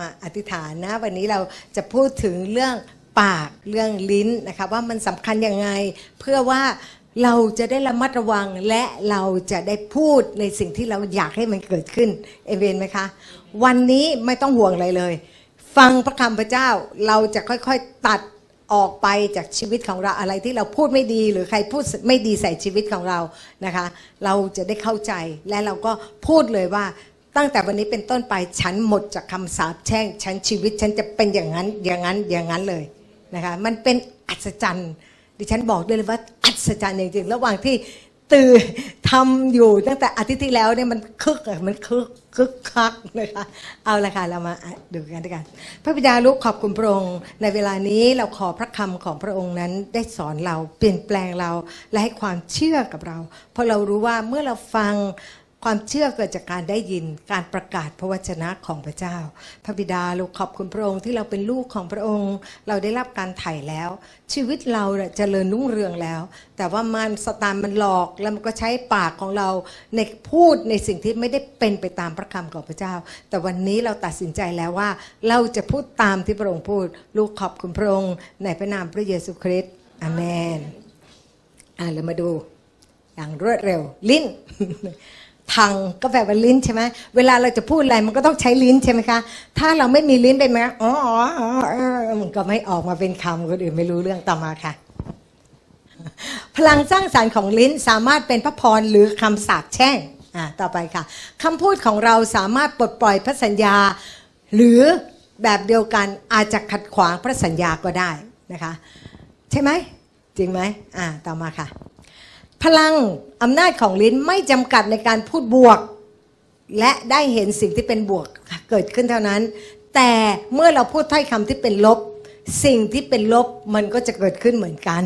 มาอธิษฐานนะ วันนี้เราจะพูดถึงเรื่องปากเรื่องลิ้นนะคะว่ามันสำคัญยังไง เพื่อว่าเราจะได้ระมัดระวังและเราจะได้พูดในสิ่งที่เราอยากให้มันเกิดขึ้น เอเวนไหมคะ วันนี้ไม่ต้องห่วงอะไรเลย ฟังพระคำพระเจ้า เราจะค่อยๆตัดออกไปจากชีวิตของเราอะไรที่เราพูดไม่ดีหรือใครพูดไม่ดีใส่ชีวิตของเรานะคะ เราจะได้เข้าใจและเราก็พูดเลยว่าตั้งแต่วันนี้เป็นต้นไป ฉันหมดจากคำสาปแช่ง ฉันชีวิตฉันจะเป็นอย่างนั้นอย่างนั้นอย่างนั้นเลยนะคะมันเป็นอัศจรรย์ดิฉันบอกด้วยเลยว่าอัศจรรย์จริงๆ ระหว่างที่ตื่นทำอยู่ตั้งแต่อาทิตย์ที่แล้วเนี่ยมันคึกมันคึกคึกคักนะคะเอาละค่ะเรามาดูกันด้วยกันพระบิดาลูกขอบคุณพระองค์ ในเวลานี้เราขอพระคำของพระองค์นั้นได้สอนเราเปลี่ยนแปลงเราและให้ความเชื่อกับเราเพราะเรารู้ว่าเมื่อเราฟังความเชื่อเกิดจากการได้ยินการประกาศพระวจนะของพระเจ้า พระบิดาเราขอบคุณพระองค์ที่เราเป็นลูกของพระองค์ เราได้รับการไถ่แล้ว ชีวิตเราจเจริญรุ่งเรืองแล้ว แต่ว่ามันสตานมันหลอกแล้วมันก็ใช้ปากของเราในพูดในสิ่งที่ไม่ได้เป็นไปตามพระคำของพระเจ้า แต่วันนี้เราตัดสินใจแล้วว่า เราจะพูดตามที่พระองค์พูด ลูกขอบคุณพระองค์ ในพระนามพระเยซูคริสต์อเมนอ่าเรามาดูอย่างรวดเร็ว ลิ้นพังก็แปลว่าลิ้น ใช่ไหมเวลาเราจะพูดอะไรมันก็ต้องใช้ลิ้นใช่ไหมคะถ้าเราไม่มีลิ้นเป็นไหมอ๋ออ๋อมันก็ไม่ออกมาเป็นคำคนอื่นไม่รู้เรื่องต่อมาค่ะ พลังสร้างสารรค์ของลิ้นสามารถเป็นพระพรหรือคํำสาปแช่งอ่าต่อไปค่ะ คำพูดของเราสามารถปลดปล่อยพระสัญญา หรือแบบเดียวกันอาจจะขัดขวางพระสัญญาก็ได้นะคะ ใช่ไหมจริงไหมอ่าต่อมาค่ะพลังอำนาจของลิ้นไม่จำกัดในการพูดบวก และได้เห็นสิ่งที่เป็นบวกเกิดขึ้นเท่านั้น แต่เมื่อเราพูดถ้อยคำที่เป็นลบ สิ่งที่เป็นลบมันก็จะเกิดขึ้นเหมือนกัน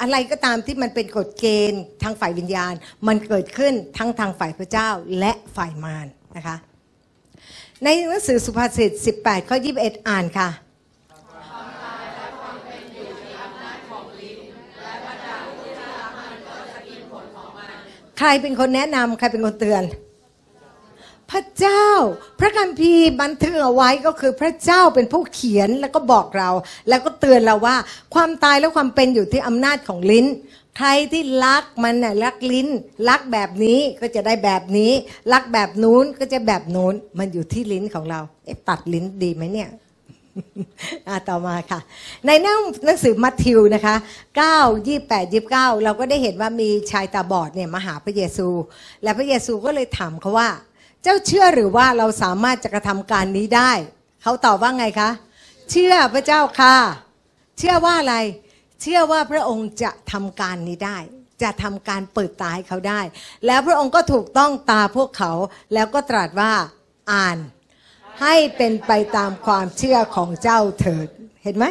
อะไรก็ตามที่มันเป็นกฎเกณฑ์ทางฝ่ายวิญญาณ มันเกิดขึ้นทั้งทางฝ่ายพระเจ้าและฝ่ายมารนนะคะในหนังสือสุภาษิต 18 ข้อ 21 อ่านค่ะใครเป็นคนแนะนำใครเป็นคนเตือน พระเจ้าพระคัมภีร์บันทึกเอาไว้ก็คือพระเจ้าเป็นผู้เขียนแล้วก็บอกเรา แล้วก็เตือนเราว่า ความตายและความเป็นอยู่ที่อำนาจของลิ้นใครที่รักมันน่ะรักลิ้น รักแบบนี้ก็จะได้แบบนี้รักแบบนู้นก็จะแบบนู้นมันอยู่ที่ลิ้นของเราเอ๊ะตัดลิ้นดีไหมเนี่ยต่อมาค่ะ ในหนหนังสือมัทธิวนะคะ 9 28 29 เราก็ได้เห็นว่ามีชายตาบอดเนี่ยมาหาพระเยซู และพระเยซูก็เลยถามเขาว่า เจ้าเชื่อหรือว่าเราสามารถจะกระทำการนี้ได้เขาตอบว่าไงคะ เชื่อพระเจ้าค่ะ เชื่อว่าอะไร เชื่อว่าพระองค์จะทำการนี้ได้ จะทำการเปิดตาให้เขาได้ แล้วพระองค์ก็ถูกต้องตาพวกเขาแล้วก็ตรัสว่าอ่านให้เป็นไปตามความเชื่อของเจ้าเถิดเห็นไหม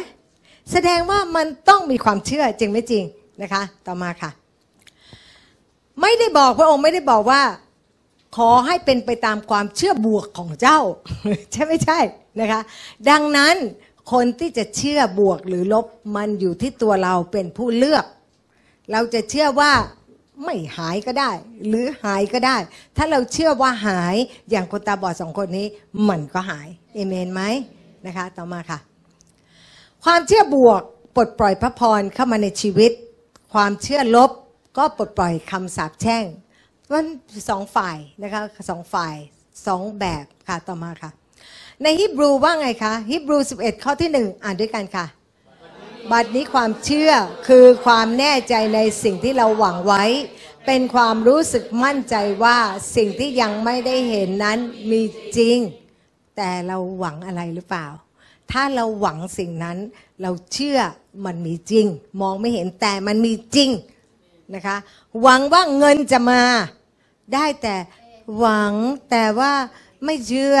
แสดงว่ามันต้องมีความเชื่อจริงไม่จริงนะคะต่อมาค่ะ ไม่ได้บอกพระองค์ไม่ได้บอกว่า ขอให้เป็นไปตามความเชื่อบวกของเจ้า ใช่ไม่ใช่ นะคะ ดังนั้นคนที่จะเชื่อบวกหรือลบมันอยู่ที่ตัวเราเป็นผู้เลือก เราจะเชื่อว่าไม่หายก็ได้หรือหายก็ได้ ถ้าเราเชื่อว่าหายอย่างคนตาบอดสองคนนี้ มันก็หายเอเมนไหมนะคะต่อมาค่ะ ความเชื่อบวกปลดปล่อยพระพรเข้ามาในชีวิต ความเชื่อลบก็ปลดปล่อยคำสาปแช่งมันสองฝ่ายนะคะสองฝ่ายสองแบบค่ะต่อมาค่ะ ในฮิบรูว่าไงคะฮิบรู 11 ข้อที่ 1 อ่านด้วยกันค่ะบัดนี้ความเชื่อคือความแน่ใจในสิ่งที่เราหวังไว้ เป็นความรู้สึกมั่นใจว่าสิ่งที่ยังไม่ได้เห็นนั้นมีจริง แต่เราหวังอะไรหรือเปล่า ถ้าเราหวังสิ่งนั้น เราเชื่อมันมีจริง มองไม่เห็นแต่มันมีจริงนะคะหวังว่าเงินจะมา ได้แต่หวังแต่ว่าไม่เชื่อ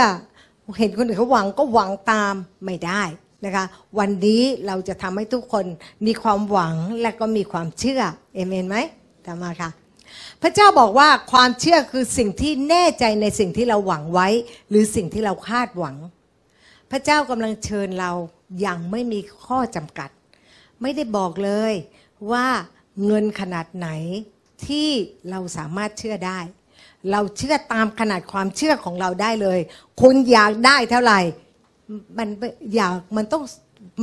เห็นคนอื่นเขาหวังก็หวังตามไม่ได้นะคะวันนี้เราจะทำให้ทุกคนมีความหวังและก็มีความเชื่อเอเมนไหมตามมาค่ะพระเจ้าบอกว่าความเชื่อคือสิ่งที่แน่ใจในสิ่งที่เราหวังไว้ หรือสิ่งที่เราคาดหวัง พระเจ้ากำลังเชิญเราอย่างไม่มีข้อจำกัด ไม่ได้บอกเลยว่าเงินขนาดไหนที่เราสามารถเชื่อได้ เราเชื่อตามขนาดความเชื่อของเราได้เลยคุณอยากได้เท่าไหร่มันอยากมันต้อง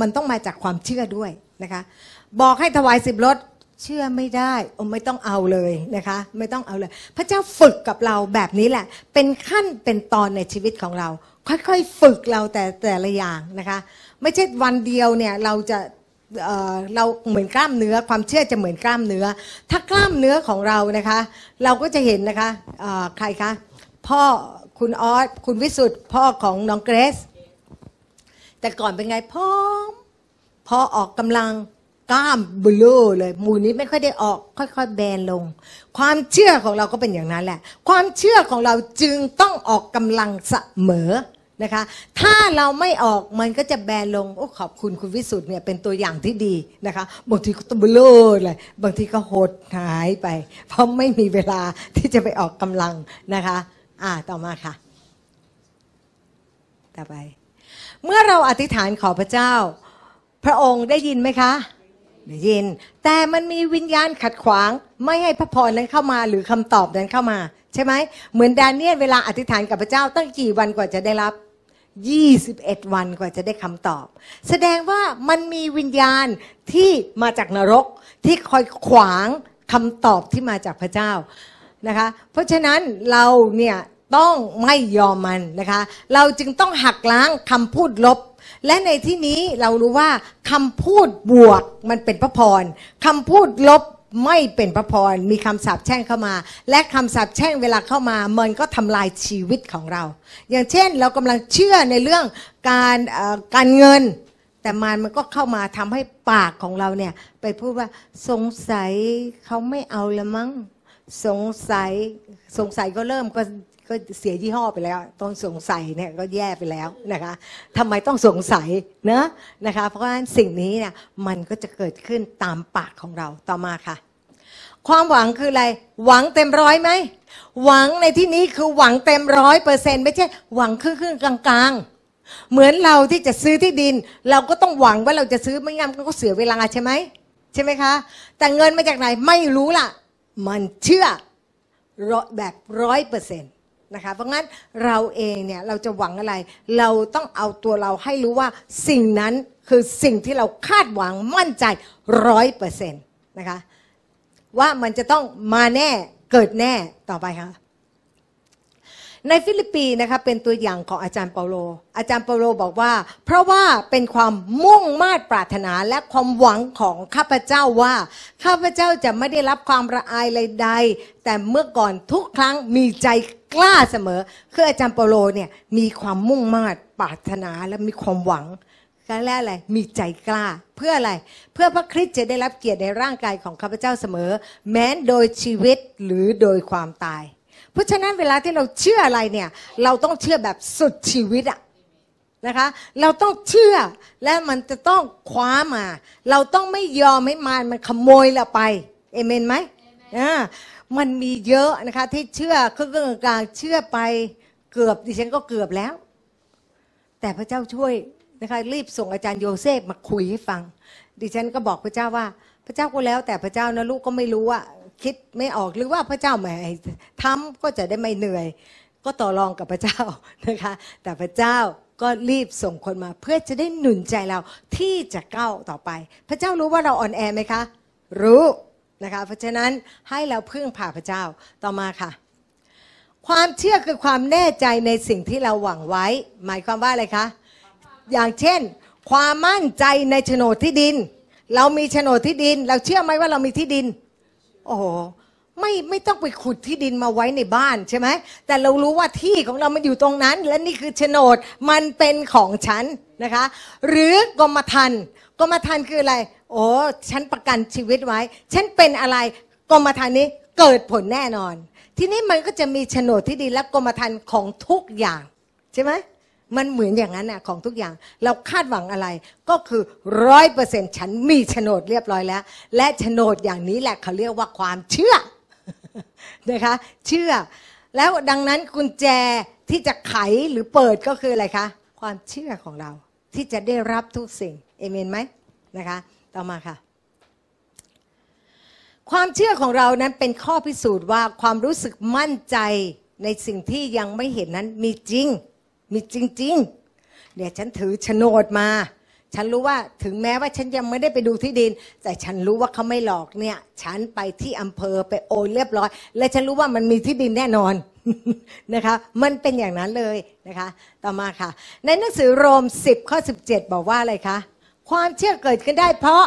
มันต้องมาจากความเชื่อด้วยนะคะ บอกให้ถวายสิบรถเชื่อไม่ได้ไม่ต้องเอาเลยนะคะ ไม่ต้องเอาเลย พระเจ้าฝึกกับเราแบบนี้แหละ เป็นขั้นเป็นตอนในชีวิตของเรา ค่อยๆ ฝึกเราแต่แต่ละอย่างนะคะ ไม่ใช่วันเดียวเนี่ย เราจะเเราเหมือนกล้ามเนื้อ ความเชื่อจะเหมือนกล้ามเนื้อ ถ้ากล้ามเนื้อของเรานะคะ เราก็จะเห็นนะคะใครคะพ่อคุณออสคุณวิสุทธ์พ่อของน้องเกรซแต่ก่อนเป็นไงพร้อม พอออกกำลังกล้ามเบลอเลย หมู่นี้ไม่ค่อยได้ออก ค่อยๆ แบนลง ความเชื่อของเราก็เป็นอย่างนั้นแหละ ความเชื่อของเราจึงต้องออกกำลังเสมอนะคะถ้าเราไม่ออกมันก็จะแบนลงโอ้ขอบคุณคุณวิสุทธ์เนี่ยเป็นตัวอย่างที่ดีนะคะบางทีก็ตบลูเลยบางทีก็หดหายไปเพราะไม่มีเวลาที่จะไปออกกำลังนะคะ อ่าต่อมาค่ะ ต่อไปเมื่อเราอธิษฐานขอพระเจ้า พระองค์ได้ยินไหมคะ ได้ยิน แต่มันมีวิญญาณขัดขวาง ไม่ให้พระพรนั้นเข้ามาหรือคำตอบนั้นเข้ามาใช่ไหมเหมือนดาเนียลเวลาอธิษฐานกับพระเจ้าตั้งกี่วันกว่าจะได้รับ21วันกว่าจะได้คำตอบ แสดงว่ามันมีวิญญาณที่มาจากนรกที่คอยขวางคำตอบที่มาจากพระเจ้านะคะ เพราะฉะนั้นเราเนี่ยต้องไม่ยอมมันนะคะ เราจึงต้องหักล้างคำพูดลบ และในที่นี้เรารู้ว่าคำพูดบวกมันเป็นพระพรคำพูดลบไม่เป็นพระพรมีคำสาปแช่งเข้ามา และคำสาปแช่งเวลาเข้ามา มันก็ทำลายชีวิตของเรา อย่างเช่นเรากำลังเชื่อในเรื่องการการเงิน แต่มันมันก็เข้ามาทำให้ปากของเราเนี่ย ไปพูดว่าสงสัยเขาไม่เอาละมั้ง สงสัย สงสัยก็เริ่มก็ก็เสียยี่ห้อไปแล้ว ต้องสงสัยเนี่ยก็แย่ไปแล้วนะคะทำไมต้องสงสัยเนะนะคะ เพราะฉะนั้นสิ่งนี้เนี่ยมันก็จะเกิดขึ้นตามปากของเราต่อมาค่ะ ความหวังคืออะไร หวังเต็มร้อยไหมหวังในที่นี้คือหวังเต็มร้อยเปอร์เซ็นต์ไม่ใช่หวังครึ่งๆกลางๆ เหมือนเราที่จะซื้อที่ดิน เราก็ต้องหวังว่าเราจะซื้อไม่งั้นก็เสียเวลาใช่ไหมใช่ไหมคะ แต่เงินมาจากไหนไม่รู้ล่ะ มันเชื่อแบบร้อยเปอร์เซ็นต์นะคะเพราะงั้นเราเองเนี่ยเราจะหวังอะไร เราต้องเอาตัวเราให้รู้ว่าสิ่งนั้นคือสิ่งที่เราคาดหวังมั่นใจร้อยเปอร์เซ็นต์นะคะว่ามันจะต้องมาแน่เกิดแน่ต่อไปค่ะในฟิลิปปีนะคะเป็นตัวอย่างของอาจารย์เปาโล อาจารย์เปาโลบอกว่า เพราะว่าเป็นความมุ่งมา่ปรารถนา และความหวังของข้าพเจ้าว่า ข้าพเจ้าจะไม่ได้รับความระอายใดๆแต่เมื่อก่อนทุกครั้งมีใจกล้าเสมอคืออาจารย์เปาโลเนี่ยมีความมุ่งมา่ปรารถนาและมีความหวังกันแรกอะไรมีใจกล้าเพื่ออะไร เพื่อพระคริสต์จะได้รับเกียรติในร่างกายของข้าพเจ้าเสมอ แม้โดยชีวิตหรือโดยความตายราะฉะนั้นเวลาที่เราเชื่ออะไรเนี่ย เราต้องเชื่อแบบสุดชีวิตอะนะคะ เราต้องเชื่อและมันจะต้องคว้ามา เราต้องไม่ยอมให้มานมันขโมยเราไป เอเมนไหมอ่ามันมีเยอะนะคะที่เชื่อเครื่องกลางเชื่อไปเกือบ ดิฉันก็เกือบแล้ว แต่พระเจ้าช่วยนะคะรีบส่งอาจารย์โยเซฟมาคุยให้ฟัง ดิฉันก็บอกพระเจ้าว่า พระเจ้าก็แล้ว แต่พระเจ้านะลูกก็ไม่รู้อะคิดไม่ออกหรือว่าพระเจ้าไม่ทำก็จะได้ไม่เหนื่อย ก็ต่อรองกับพระเจ้านะคะ แต่พระเจ้าก็รีบส่งคนมา เพื่อจะได้หนุนใจเราที่จะก้าวต่อไป พระเจ้ารู้ว่าเราอ่อนแอไหมคะรู้นะคะเพราะฉะนั้นให้เราพึ่งพาพระเจ้าต่อมาค่ะ ความเชื่อคือความแน่ใจในสิ่งที่เราหวังไว้ หมายความว่าอะไรคะอย่างเช่น ความมั่นใจในโฉนดที่ดิน เรามีโฉนดที่ดินเราเชื่อไหมว่าเรามีที่ดินโอ้ไม่ไม่ต้องไปขุดที่ดินมาไว้ในบ้านใช่ไหมแต่เรารู้ว่าที่ของเรามันอยู่ตรงนั้น และนี่คือโฉนดมันเป็นของฉันนะคะ หรือกรมธรรม์กรมธรรม์คืออะไร โอ้ฉันประกันชีวิตไว้ฉันเป็นอะไรกรมธรรม์นี้เกิดผลแน่นอน ทีนี้มันก็จะมีโฉนดที่ดินและกรมธรรม์ของทุกอย่างใช่ไหมมันเหมือนอย่างนั้นน่ะของทุกอย่างเราคาดหวังอะไรก็คือร้อยเปอร์เซ็นต์ฉันมีโฉนดเรียบร้อยแล้ว และโฉนดอย่างนี้แหละเขาเรียกว่าความเชื่อนะคะเชื่อแล้วดังนั้นกุญแจที่จะไขหรือเปิดก็คืออะไรคะความเชื่อของเราที่จะได้รับทุกสิ่งเอเมนไหมนะคะต่อมาค่ะความเชื่อของเรานั้นเป็นข้อพิสูจน์ว่าความรู้สึกมั่นใจในสิ่งที่ยังไม่เห็นนั้นมีจริงมีจริง ๆเนี่ยฉันถือโฉนดมา ฉันรู้ว่าถึงแม้ว่าฉันยังไม่ได้ไปดูที่ดิน แต่ฉันรู้ว่าเขาไม่หลอกเนี่ย ฉันไปที่อำเภอไปโอนเรียบร้อย และฉันรู้ว่ามันมีที่ดินแน่นอนนะคะ มันเป็นอย่างนั้นเลยนะคะ ต่อมาค่ะ ในหนังสือโรม 10 ข้อ 17 บอกว่าอะไรคะความเชื่อเกิดขึ้นได้เพราะ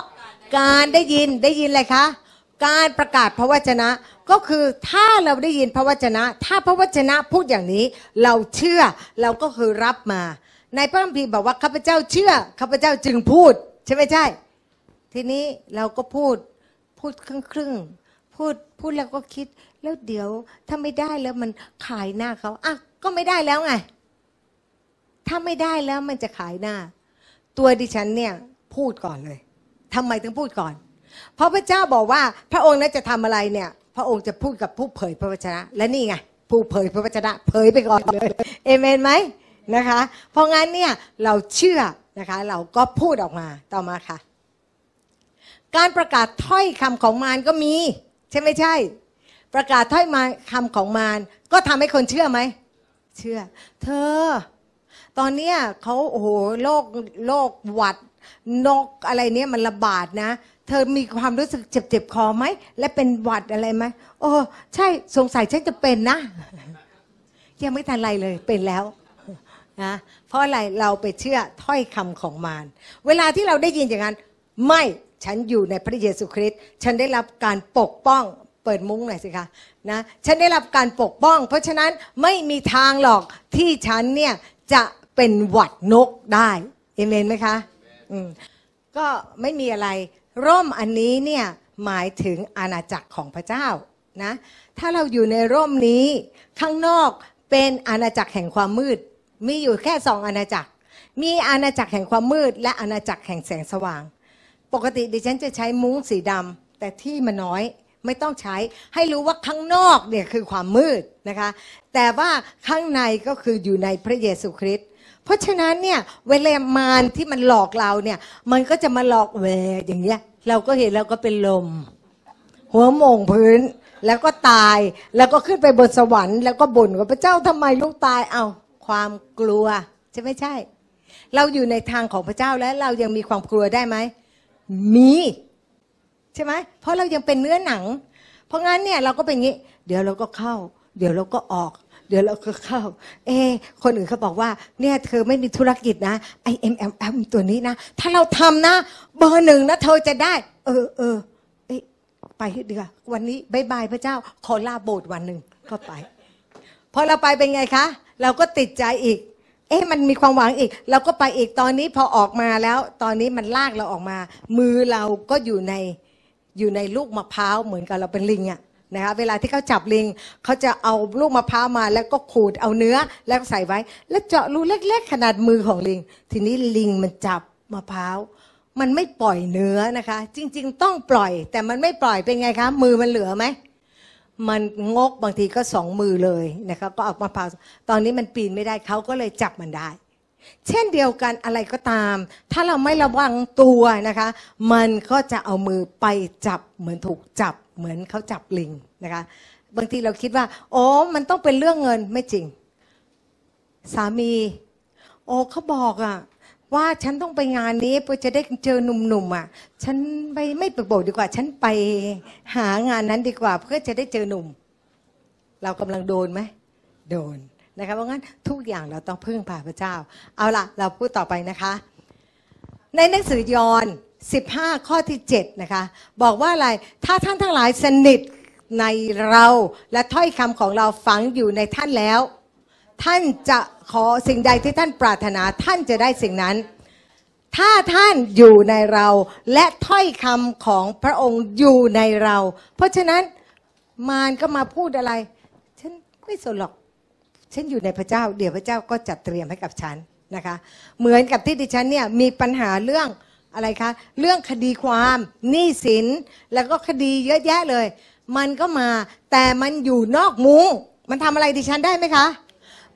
การได้ยินได้ยินอะไรคะ การประกาศพระวจนะก็คือถ้าเราได้ยินพระวจนะ ถ้าพระวจนะพูดอย่างนี้ เราเชื่อเราก็คือรับมาในพระคัมภีร์บอกว่าข้าพเจ้าเชื่อข้าพเจ้าจึงพูดใช่ไหมใช่ ทีนี้เราก็พูดพูดครึ่งครึ่งพูดพูดแล้วก็คิด แล้วเดี๋ยวถ้าไม่ได้แล้วมันขายหน้าเขาอ่ะก็ไม่ได้แล้วไงถ้าไม่ได้แล้วมันจะขายหน้า ตัวดิฉันเนี่ยพูดก่อนเลย ทำไมถึงพูดก่อนเพราะพระเจ้าบอกว่า พระองค์นั้นจะทำอะไรเนี่ยพระองค์จะพูดกับผู้เผยพระวจนะและนี่ไงผู้เผยพระวจนะ เผยไปก่อนเลย เอเมนไหมนะคะเพราะงั้นเนี่ยเราเชื่อนะคะ เราก็พูดออกมาต่อมาค่ะ การประกาศถ้อยคำของมารก็มี ใช่ไม่ใช่ ประกาศถ้อยมาคำของมารก็ทำให้คนเชื่อไหมเชื่อ เธอ ตอนเนี้ยเขาโอ้โหโรคโรคหวัด นกอะไรเนี้ยมันระบาดนะเธอมีความรู้สึกเจ็บๆคอไหมและเป็นหวัดอะไรไหมโอ้ใช่สงสัยฉันจะเป็นนะ ยังไม่ทันไรเลย เป็นแล้วนะเพราะอะไรเราไปเชื่อถ้อยคำของมารเวลาที่เราได้ยินอย่างนั้น ไม่ฉันอยู่ในพระเยซูคริสต์ฉันได้รับการปกป้อง เปิดมุ้งหน่อยสิคะนะฉันได้รับการปกป้อง เพราะฉะนั้นไม่มีทางหรอกที่ฉันเนี่ยจะเป็นหวัดนกได้เอเมนไหมคะอืมก็ไม่มีอะไรร่มอันนี้เนี่ยหมายถึงอาณาจักรของพระเจ้านะถ้าเราอยู่ในร่มนี้ข้างนอกเป็นอาณาจักรแห่งความมืด มีอยู่แค่สองอาณาจักร มีอาณาจักรแห่งความมืด และอาณาจักรแห่งแสงสว่าง ปกติดิฉันจะใช้มุ้งสีดำแต่ที่มันน้อยไม่ต้องใช้ให้รู้ว่าข้างนอกเนี่ยคือความมืดนะคะแต่ว่าข้างในก็คืออยู่ในพระเยซูคริสตเพราะฉะนั้นเนี่ย เวลามารที่มันหลอกเราเนี่ย มันก็จะมาหลอกแหวอย่างเงี้ย เราก็เห็นเราก็เป็นลม หัวหมงพื้นแล้วก็ตาย แล้วก็ขึ้นไปบนสวรรค์แล้วก็บ่นว่าพระเจ้าทำไมลูกตายเอาความกลัวใช่ไม่ใช่ เราอยู่ในทางของพระเจ้าแล้วเรายังมีความกลัวได้ไหม มีใช่ไหมเพราะเรายังเป็นเนื้อหนัง เพราะงั้นเนี่ยเราก็เป็นงี้เดี๋ยวเราก็เข้า เดี๋ยวเราก็ออกเดี๋ยวเราก็เข้า เอคนอื่นเขาบอกว่า เนี่ยเธอไม่มีธุรกิจนะ ไอเอ็มเอ็มเอ็มตัวนี้นะ ถ้าเราทำนะเบอร์หนึ่งนะเธอจะได้ เออเออไปดเดวอาวันนี้บายบายพระเจ้าขอลาโบสถ์วันหนึ่งก็ไปพอเราไปเป็นไงคะ เราก็ติดใจอีก เอ๊ะมันมีความหวังอีก เราก็ไปอีกตอนนี้พอออกมาแล้ว ตอนนี้มันลากเราออกมา มือเราก็อยู่ในอยู่ในลูกมะพร้าวเหมือนกับเราเป็นลิงอะ่ะนะคะเวลาที่เขาจับลิงเขาจะเอาลูกมะพร้าวมาแล้วก็ขูดเอาเนื้อแล้วใส่ไว้ แล้วเจาะรูเล็กๆ ขนาดมือของลิง ทีนี้ลิงมันจับมะพร้าว มันไม่ปล่อยเนื้อนะคะจริงๆต้องปล่อย แต่มันไม่ปล่อยเป็นไงคะมือมันเหลือไหมมันงกบางทีก็สองมือเลยนะคะก็ออกมาพร้าวตอนนี้มันปีนไม่ได้เขาก็เลยจับมันได้ เช่นเดียวกันอะไรก็ตาม ถ้าเราไม่ระวังตัวนะคะ มันก็จะเอามือไปจับเหมือนถูกจับเหมือนเขาจับลิงนะคะบางทีเราคิดว่า โอ้มันต้องเป็นเรื่องเงินไม่จริง สามี โอ้เขาบอกอะว่าฉันต้องไปงานนี้เพื่อจะได้เจอหนุ่มๆอ่ะฉันไปไม่ไปโบสดีกว่า ฉันไปหางานนั้นดีกว่า เพื่อจะได้เจอหนุ่ม เรากำลังโดนไหม โดนนะคะเพราะงั้นทุกอย่างเราต้องพึ่งพาพระเจ้า เอาล่ะเราพูดต่อไปนะคะ ในหนังสือยอห์น15 ข้อที่ 7 นะคะบอกว่าอะไรถ้าท่านทั้งหลายสนิทในเราและถ้อยคำของเราฝังอยู่ในท่านแล้ว ท่านจะขอสิ่งใดที่ท่านปรารถนาท่านจะได้สิ่งนั้น ถ้าท่านอยู่ในเรา และถ้อยคำของพระองค์อยู่ในเรา เพราะฉะนั้นมารก็มาพูดอะไร ฉันไม่สนหรอกฉันอยู่ในพระเจ้า เดี๋ยวพระเจ้าก็จัดเตรียมให้กับฉันนะคะเหมือนกับที่ดิฉันเนี่ยมีปัญหาเรื่องอะไรคะเรื่องคดีความหนี้สิน แล้วก็คดีเยอะแยะเลย มันก็มาแต่มันอยู่นอกมุง้งมันทำอะไรดิฉันได้ไหมคะ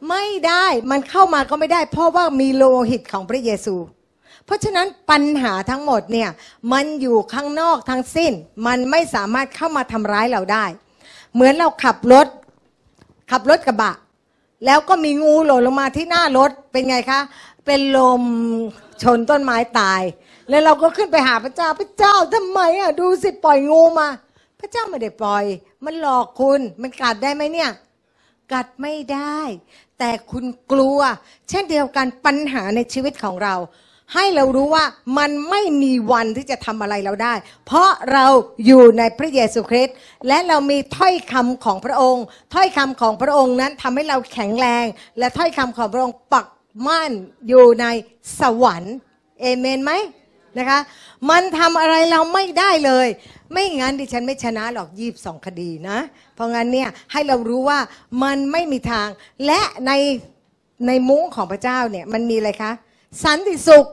ไม่ได้มันเข้ามาก็ไม่ได้เพราะว่ามีโลหิตของพระเยซู เพราะฉะนั้นปัญหาทั้งหมดเนี่ยมันอยู่ข้างนอกทั้งสิ้น มันไม่สามารถเข้ามาทำร้ายเราได้ เหมือนเราขับรถ ขับรถกระบะ แล้วก็มีงูหล่นลงมาที่หน้ารถเป็นไงคะ เป็นลมชนต้นไม้ตายแล้วเราก็ขึ้นไปหาพระเจ้า พระเจ้าทำไมอ่ะ ดูสิปล่อยงูมา พระเจ้าไม่ได้ปล่อย มันหลอกคุณ มันกัดได้ไหมเนี่ย กัดไม่ได้ แต่คุณกลัว เช่นเดียวกันปัญหาในชีวิตของเรา ให้เรารู้ว่ามันไม่มีวันที่จะทำอะไรเราได้ เพราะเราอยู่ในพระเยซูคริสต์ และเรามีถ้อยคำของพระองค์ ถ้อยคำของพระองค์นั้นทำให้เราแข็งแรง และถ้อยคำของพระองค์ปักมั่น อยู่ในสวรรค์ เอเมนไหมนะคะมันทำอะไรเราไม่ได้เลย ไม่งั้นดิฉันไม่ชนะหรอกยีบสองคดีนะ เพราะงั้นเนี่ยให้เรารู้ว่ามันไม่มีทาง และในในมุ้งของพระเจ้าเนี่ยมันมีอะไรคะสันติสุข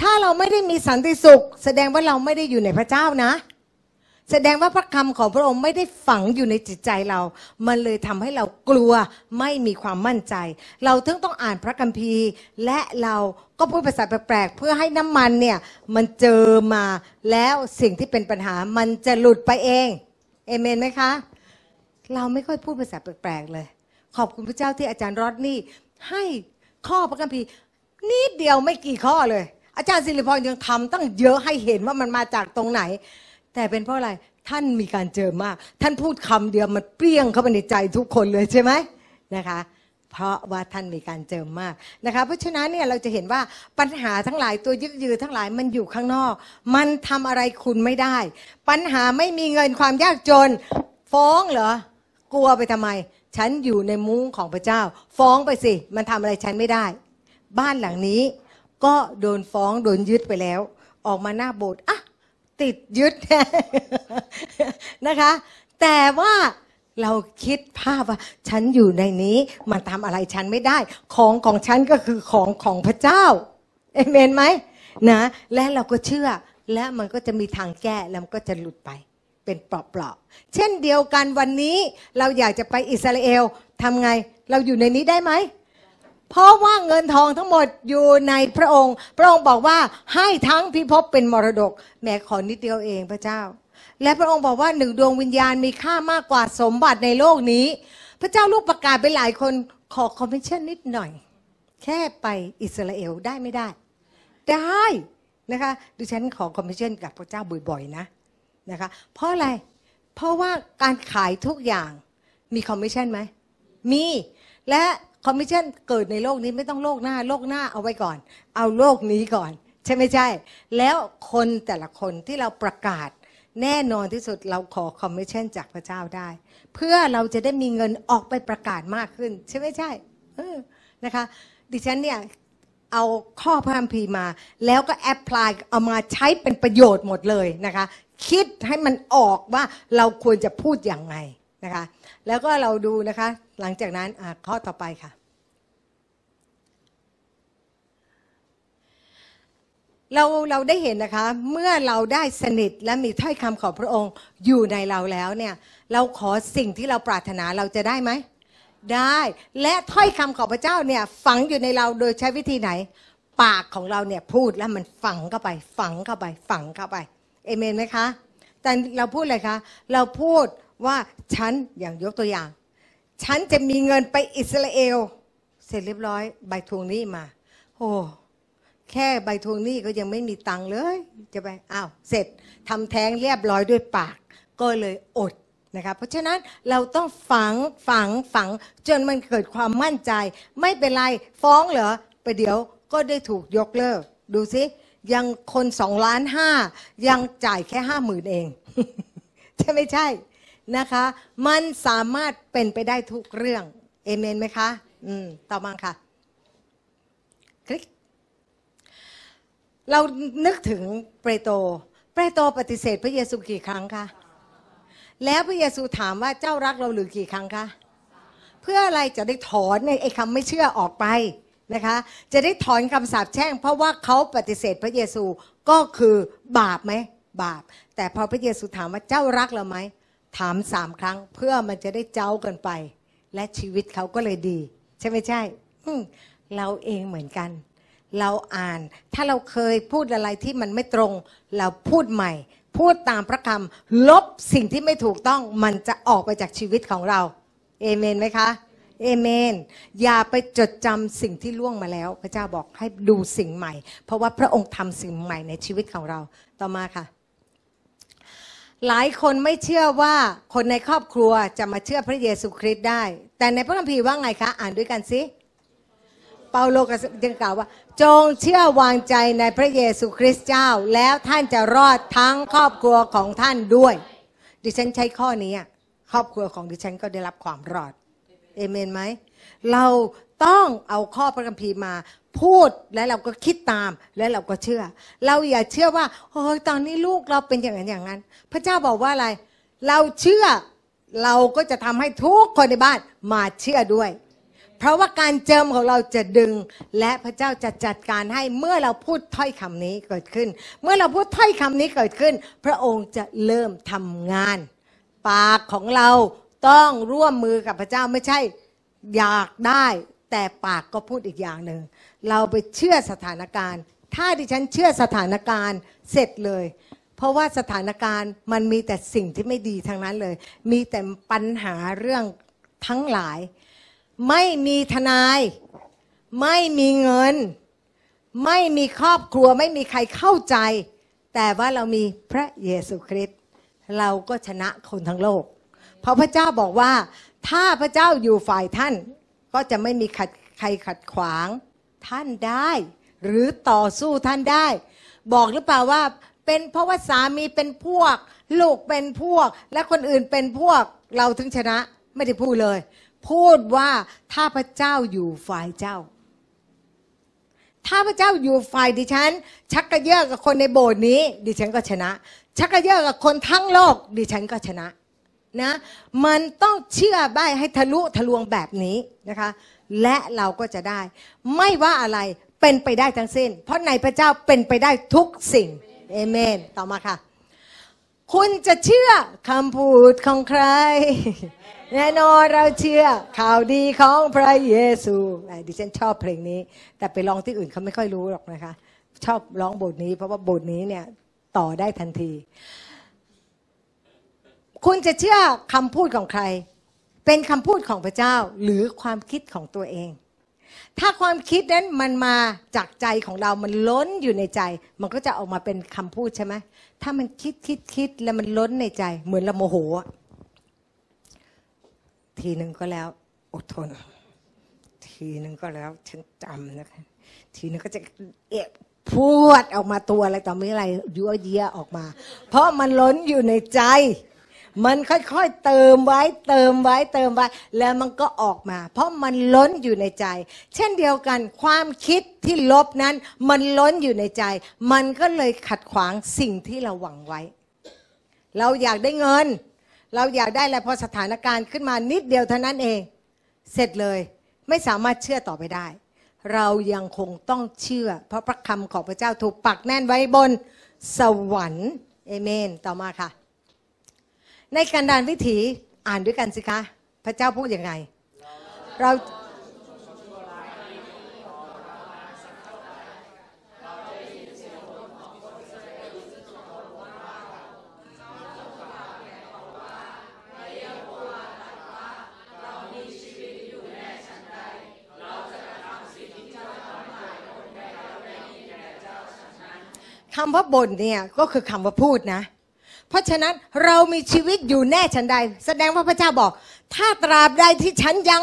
ถ้าเราไม่ได้มีสันติสุข แสดงว่าเราไม่ได้อยู่ในพระเจ้านะแสดงว่าพระคำของพระองค์ไม่ได้ฝังอยู่ในจิตใจเรา มันเลยทำให้เรากลัวไม่มีความมั่นใจ เราถึงต้องอ่านพระคัมภีร์ และเราก็พูดภาษาแปลกๆ เพื่อให้น้ำมันเนี่ย มันเจอมาแล้วสิ่งที่เป็นปัญหามันจะหลุดไปเอง เอเมนไหมคะ เราไม่ค่อยพูดภาษาแปลกๆ เลย ขอบคุณพระเจ้าที่อาจารย์รอดนี่ ให้ข้อพระคัมภีร์นิดเดียวไม่กี่ข้อเลย อาจารย์สิริพรยังทำตั้งเยอะให้เห็นว่ามันมาจากตรงไหนแต่เป็นเพราะอะไรท่านมีการเจอมาก ท่านพูดคำเดียวมันเปรี้ยงเข้าไปในใจทุกคนเลยใช่ไหมนะคะเพราะว่าท่านมีการเจอมากนะคะเพราะฉะนั้นเนี่ยเราจะเห็นว่าปัญหาทั้งหลายตัวยึดยือทั้งหลายมันอยู่ข้างนอก มันทำอะไรคุณไม่ได้ ปัญหาไม่มีเงินความยากจน ฟ้องเหรอกลัวไปทำไม ฉันอยู่ในมุ้งของพระเจ้า ฟ้องไปสิมันทำอะไรฉันไม่ได้ บ้านหลังนี้ก็โดนฟ้องโดนยึดไปแล้ว ออกมาหน้าโบสถ์อ่ะติดยึดแนนะคะ แต่ว่าเราคิดภาพว่าฉันอยู่ในนี้มันทำอะไรฉันไม่ได้ ของของฉันก็คือของของพระเจ้า เอเมนไหมนะ และเราก็เชื่อและมันก็จะมีทางแก้แล้วมันก็จะหลุดไป เป็นเป่าๆเช่นเดียวกันวันนี้ เราอยากจะไปอิสราเอลทำไงเราอยู่ในนี้ได้ไหมเพราะว่าเงินทองทั้งหมดอยู่ในพระองค์ พระองค์บอกว่าให้ทั้งพิภพเป็นมรดก แม่ขอนิดเดียวเองพระเจ้า และพระองค์บอกว่าหนึ่งดวงวิญญาณมีค่ามากกว่าสมบัติในโลกนี้ พระเจ้าลูกประกาศไปหลายคนขอคอมมิชชั่นนิดหน่อย แค่ไปอิสราเอลได้ไม่ได้ ได้นะคะดิฉันขอคอมมิชชั่นกับพระเจ้าบ่อยๆนะนะคะ เพราะอะไร เพราะว่าการขายทุกอย่าง มีคอมมิชชั่นไหม มี และคอมมิชชั่นเกิดในโลกนี้ไม่ต้องโลกหน้า โลกหน้าเอาไว้ก่อน เอาโลกนี้ก่อน ใช่ไม่ใช่ แล้วคนแต่ละคนที่เราประกาศแน่นอนที่สุดเราขอคอมมิชชั่นจากพระเจ้าได้ เพื่อเราจะได้มีเงินออกไปประกาศมากขึ้น ใช่ไหมใช่นะคะ ดิฉันเนี่ย เอาข้อพระคัมภีร์มา แล้วก็แอพพลายเอามาใช้เป็นประโยชน์หมดเลยนะคะ คิดให้มันออกว่าเราควรจะพูดอย่างไงนะคะ แล้วก็เราดูนะคะ หลังจากนั้นข้อต่อไปค่ะเราเราได้เห็นนะคะเมื่อเราได้สนิทและมีถ้อยคำของพระองค์อยู่ในเราแล้วเนี่ยเราขอสิ่งที่เราปรารถนาเราจะได้ไหม ได้และถ้อยคำของพระเจ้าเนี่ยฝังอยู่ในเราโดยใช้วิธีไหน ปากของเราเนี่ยพูดแล้วมันฝังเข้าไปฝังเข้าไปฝังเข้าไป เอเมนไหมคะ แต่เราพูดอะไรคะ เราพูดว่าฉันอย่างยกตัวอย่าง ฉันจะมีเงินไปอิสราเอล เสร็จเรียบร้อยใบทวงนี้มาโอ้แค่ใบทวงหนี้ก็ยังไม่มีตังค์เลย จะไปอ้าว เสร็จทำแท้งเรียบร้อยด้วยปาก ก็เลยอดนะคะเพราะฉะนั้นเราต้องฝังฝังฝัง จนมันเกิดความมั่นใจ ไม่เป็นไรฟ้องเหรอไปเดี๋ยวก็ได้ถูกยกเลิก ดูสิยังคนสองล้านห้ายังจ่ายแค่ห้าหมื่นเอง ใช่ไม่ใช่นะคะ มันสามารถเป็นไปได้ทุกเรื่องเอเมนไหมคะ อืม ต่อมาค่ะเรานึกถึงเปโตรเปโตรปฏิเสธพระเยซูกี่ครั้งคะแล้วพระเยซูถามว่าเจ้ารักเราหรือกี่ครั้งคะเพื่ออะไรจะได้ถอนไอ้คำไม่เชื่อออกไปนะคะ จะได้ถอนคำสาปแช่งเพราะว่าเขาปฏิเสธพระเยซูก็คือบาปไหมบาป แต่พอพระเยซูถามว่าเจ้ารักเราไหมถามสามครั้ง เพื่อมันจะได้เจ้ากันไป และชีวิตเขาก็เลยดี ใช่ไหมใช่เราเองเหมือนกันเราอ่านถ้าเราเคยพูดอะไรที่มันไม่ตรง เราพูดใหม่ พูดตามพระคำลบสิ่งที่ไม่ถูกต้องมันจะออกไปจากชีวิตของเราเอเมนไหมคะเอเมน อย่าไปจดจำสิ่งที่ล่วงมาแล้วพระเจ้าบอกให้ดูสิ่งใหม่ เพราะว่าพระองค์ทำสิ่งใหม่ในชีวิตของเราต่อมาค่ะ หลายคนไม่เชื่อว่าคนในครอบครัวจะมาเชื่อพระเยซูคริสต์ได้ แต่ในพระคัมภีร์ว่าไงคะอ่านด้วยกันสิเปาโลก็ยังกล่าวว่าจงเชื่อวางใจในพระเยซูคริสต์เจ้า แล้วท่านจะรอดทั้งครอบครัวของท่านด้วย ดิฉันใช้ข้อนี้ครอบครัวของดิฉันก็ได้รับความรอดเอเมนไหมเราต้องเอาข้อพระคัมภีร์มา พูดและเราก็คิดตามและเราก็เชื่อ เราอย่าเชื่อว่าโอ้ยตอนนี้ลูกเราเป็นอย่างนั้นอย่างนั้น พระเจ้าบอกว่าอะไร เราเชื่อเราก็จะทำให้ทุกคนในบ้านมาเชื่อด้วยเพราะว่าการเจิมของเราจะดึงและพระเจ้าจะจัดการให้เมื่อเราพูดถ้อยคำนี้เกิดขึ้น เมื่อเราพูดถ้อยคำนี้เกิดขึ้น พระองค์จะเริ่มทำงาน ปากของเราต้องร่วมมือกับพระเจ้าไม่ใช่อยากได้ แต่ปากก็พูดอีกอย่างหนึ่ง เราไปเชื่อสถานการณ์ ถ้าดิฉันเชื่อสถานการณ์เสร็จเลย เพราะว่าสถานการณ์มันมีแต่สิ่งที่ไม่ดีทางนั้นเลย มีแต่ปัญหาเรื่องทั้งหลายไม่มีทนายไม่มีเงิน ไม่มีครอบครัวไม่มีใครเข้าใจ แต่ว่าเรามีพระเยซูคริสต์เราก็ชนะคนทั้งโลก เพราะพระเจ้าบอกว่า ถ้าพระเจ้าอยู่ฝ่ายท่าน ก็จะไม่มีใครขัดขวางท่านได้ หรือต่อสู้ท่านได้ บอกหรือเปล่าว่า เป็นเพราะว่าสามีเป็นพวก ลูกเป็นพวก และคนอื่นเป็นพวก เราถึงชนะไม่ได้พูดเลยพูดว่าถ้าพระเจ้าอยู่ฝ่ายเจ้า ถ้าพระเจ้าอยู่ฝ่ายดิฉัน ชักกระเยาะกับคนในโบสถ์นี้ดิฉันก็ชนะ ชักกระเยาะกับคนทั้งโลก ดิฉันก็ชนะนะมันต้องเชื่อใบให้ทะลุทะลวงแบบนี้นะคะและเราก็จะได้ ไม่ว่าอะไรเป็นไปได้ทั้งสิ้น เพราะในพระเจ้าเป็นไปได้ทุกสิ่งเอเมนต่อมาค่ะคุณจะเชื่อคำพูดของใครแน่นอนเราเชื่อข่าวดีของพระเยซูดิฉันชอบเพลงนี้ แต่ไปร้องที่อื่นเขาไม่ค่อยรู้หรอกนะคะ ชอบร้องบทนี้ เพราะว่าบทนี้เนี่ยต่อได้ทันที คุณจะเชื่อคำพูดของใคร เป็นคำพูดของพระเจ้าหรือความคิดของตัวเอง ถ้าความคิดนั้นมันมาจากใจของเรามันล้นอยู่ในใจ มันก็จะออกมาเป็นคำพูดใช่ไหมถ้ามันคิดคิดคิดแล้วมันล้นในใจ เหมือนเราโมโหทีหนึ่งก็แล้วอดทน ทีหนึ่งก็แล้วฉันจำนะคะทีนึงก็จะเอะพูดออกมาตัวอะไรต่อไม่อะไร ยั่วเยียออกมา เพราะมันล้นอยู่ในใจมันค่อยๆเติมไว้ เติมไว้เติมไว้แล้วมันก็ออกมา เพราะมันล้นอยู่ในใจ เช่นเดียวกันความคิดที่ลบนั้น มันล้นอยู่ในใจ มันก็เลยขัดขวางสิ่งที่เราหวังไว้ เราอยากได้เงิน เราอยากได้อะไรพอสถานการณ์ขึ้นมานิดเดียวเท่านั้นเอง เสร็จเลยไม่สามารถเชื่อต่อไปได้ เรายังคงต้องเชื่อ เพราะพระคำของพระเจ้าถูกปักแน่นไว้บน สวรรค์เอเมน ต่อมาค่ะในการดานวิถีอ่านด้วยกันสิคะ พระเจ้าพูดยังไง เราคำว่าบ่นเนี่ย ก็คือคำว่าพูดนะเพราะฉะนั้นเรามีชีวิตอยู่แน่ฉันใด แสดงว่าพระเจ้าบอก ถ้าตราบใดที่ฉันยัง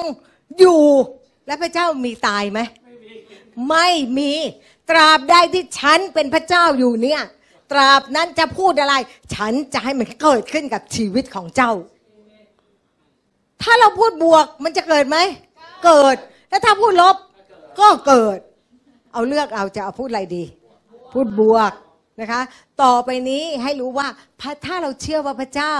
อยู่ และพระเจ้ามีตายไหมไม่มีตราบใดที่ฉันเป็นพระเจ้าอยู่เนี่ยตราบนั้นจะพูดอะไร ฉันจะให้มันเกิดขึ้นกับชีวิตของเจ้า ถ้าเราพูดบวกมันจะเกิดไหมเกิดแล้วถ้าพูดลบก็เกิด เอาเลือกเอาจะเอาพูดอะไรดี พูดบวกนะคะ ต่อไปนี้ให้รู้ว่าถ้าเราเชื่อว่าพระเจ้า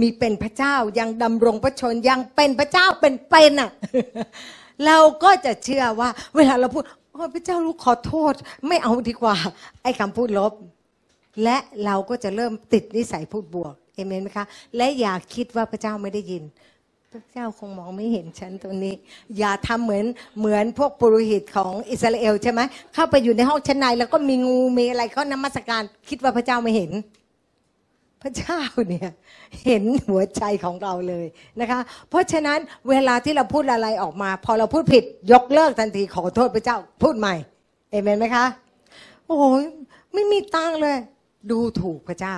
มีเป็นพระเจ้ายังดำรงพระชนยังเป็นพระเจ้าเป็นเป็นอ่ะ เราก็จะเชื่อว่าเวลาเราพูดโอ้พระเจ้ารู้ขอโทษไม่เอาดีกว่า ไอ้คำพูดลบ และเราก็จะเริ่มติดนิสัยพูดบวกเอเมนไหมคะ และอย่าคิดว่าพระเจ้าไม่ได้ยินพระเจ้าคงมองไม่เห็นฉันตรงนี้ อย่าทำเหมือนเหมือนพวกปุโรหิตของอิสราเอล ใช่ไหมเข้าไปอยู่ในห้องชั้นในแล้วก็มีงูมีอะไรเขานมัสการคิดว่าพระเจ้าไม่เห็น พระเจ้าเนี่ย เห็นหัวใจของเราเลยนะคะเพราะฉะนั้นเวลาที่เราพูดอะไรออกมา พอเราพูดผิดยกเลิกทันทีขอโทษพระเจ้าพูดใหม่เอเมนไหมคะโอ้ยไม่มีตังเลย ดูถูกพระเจ้า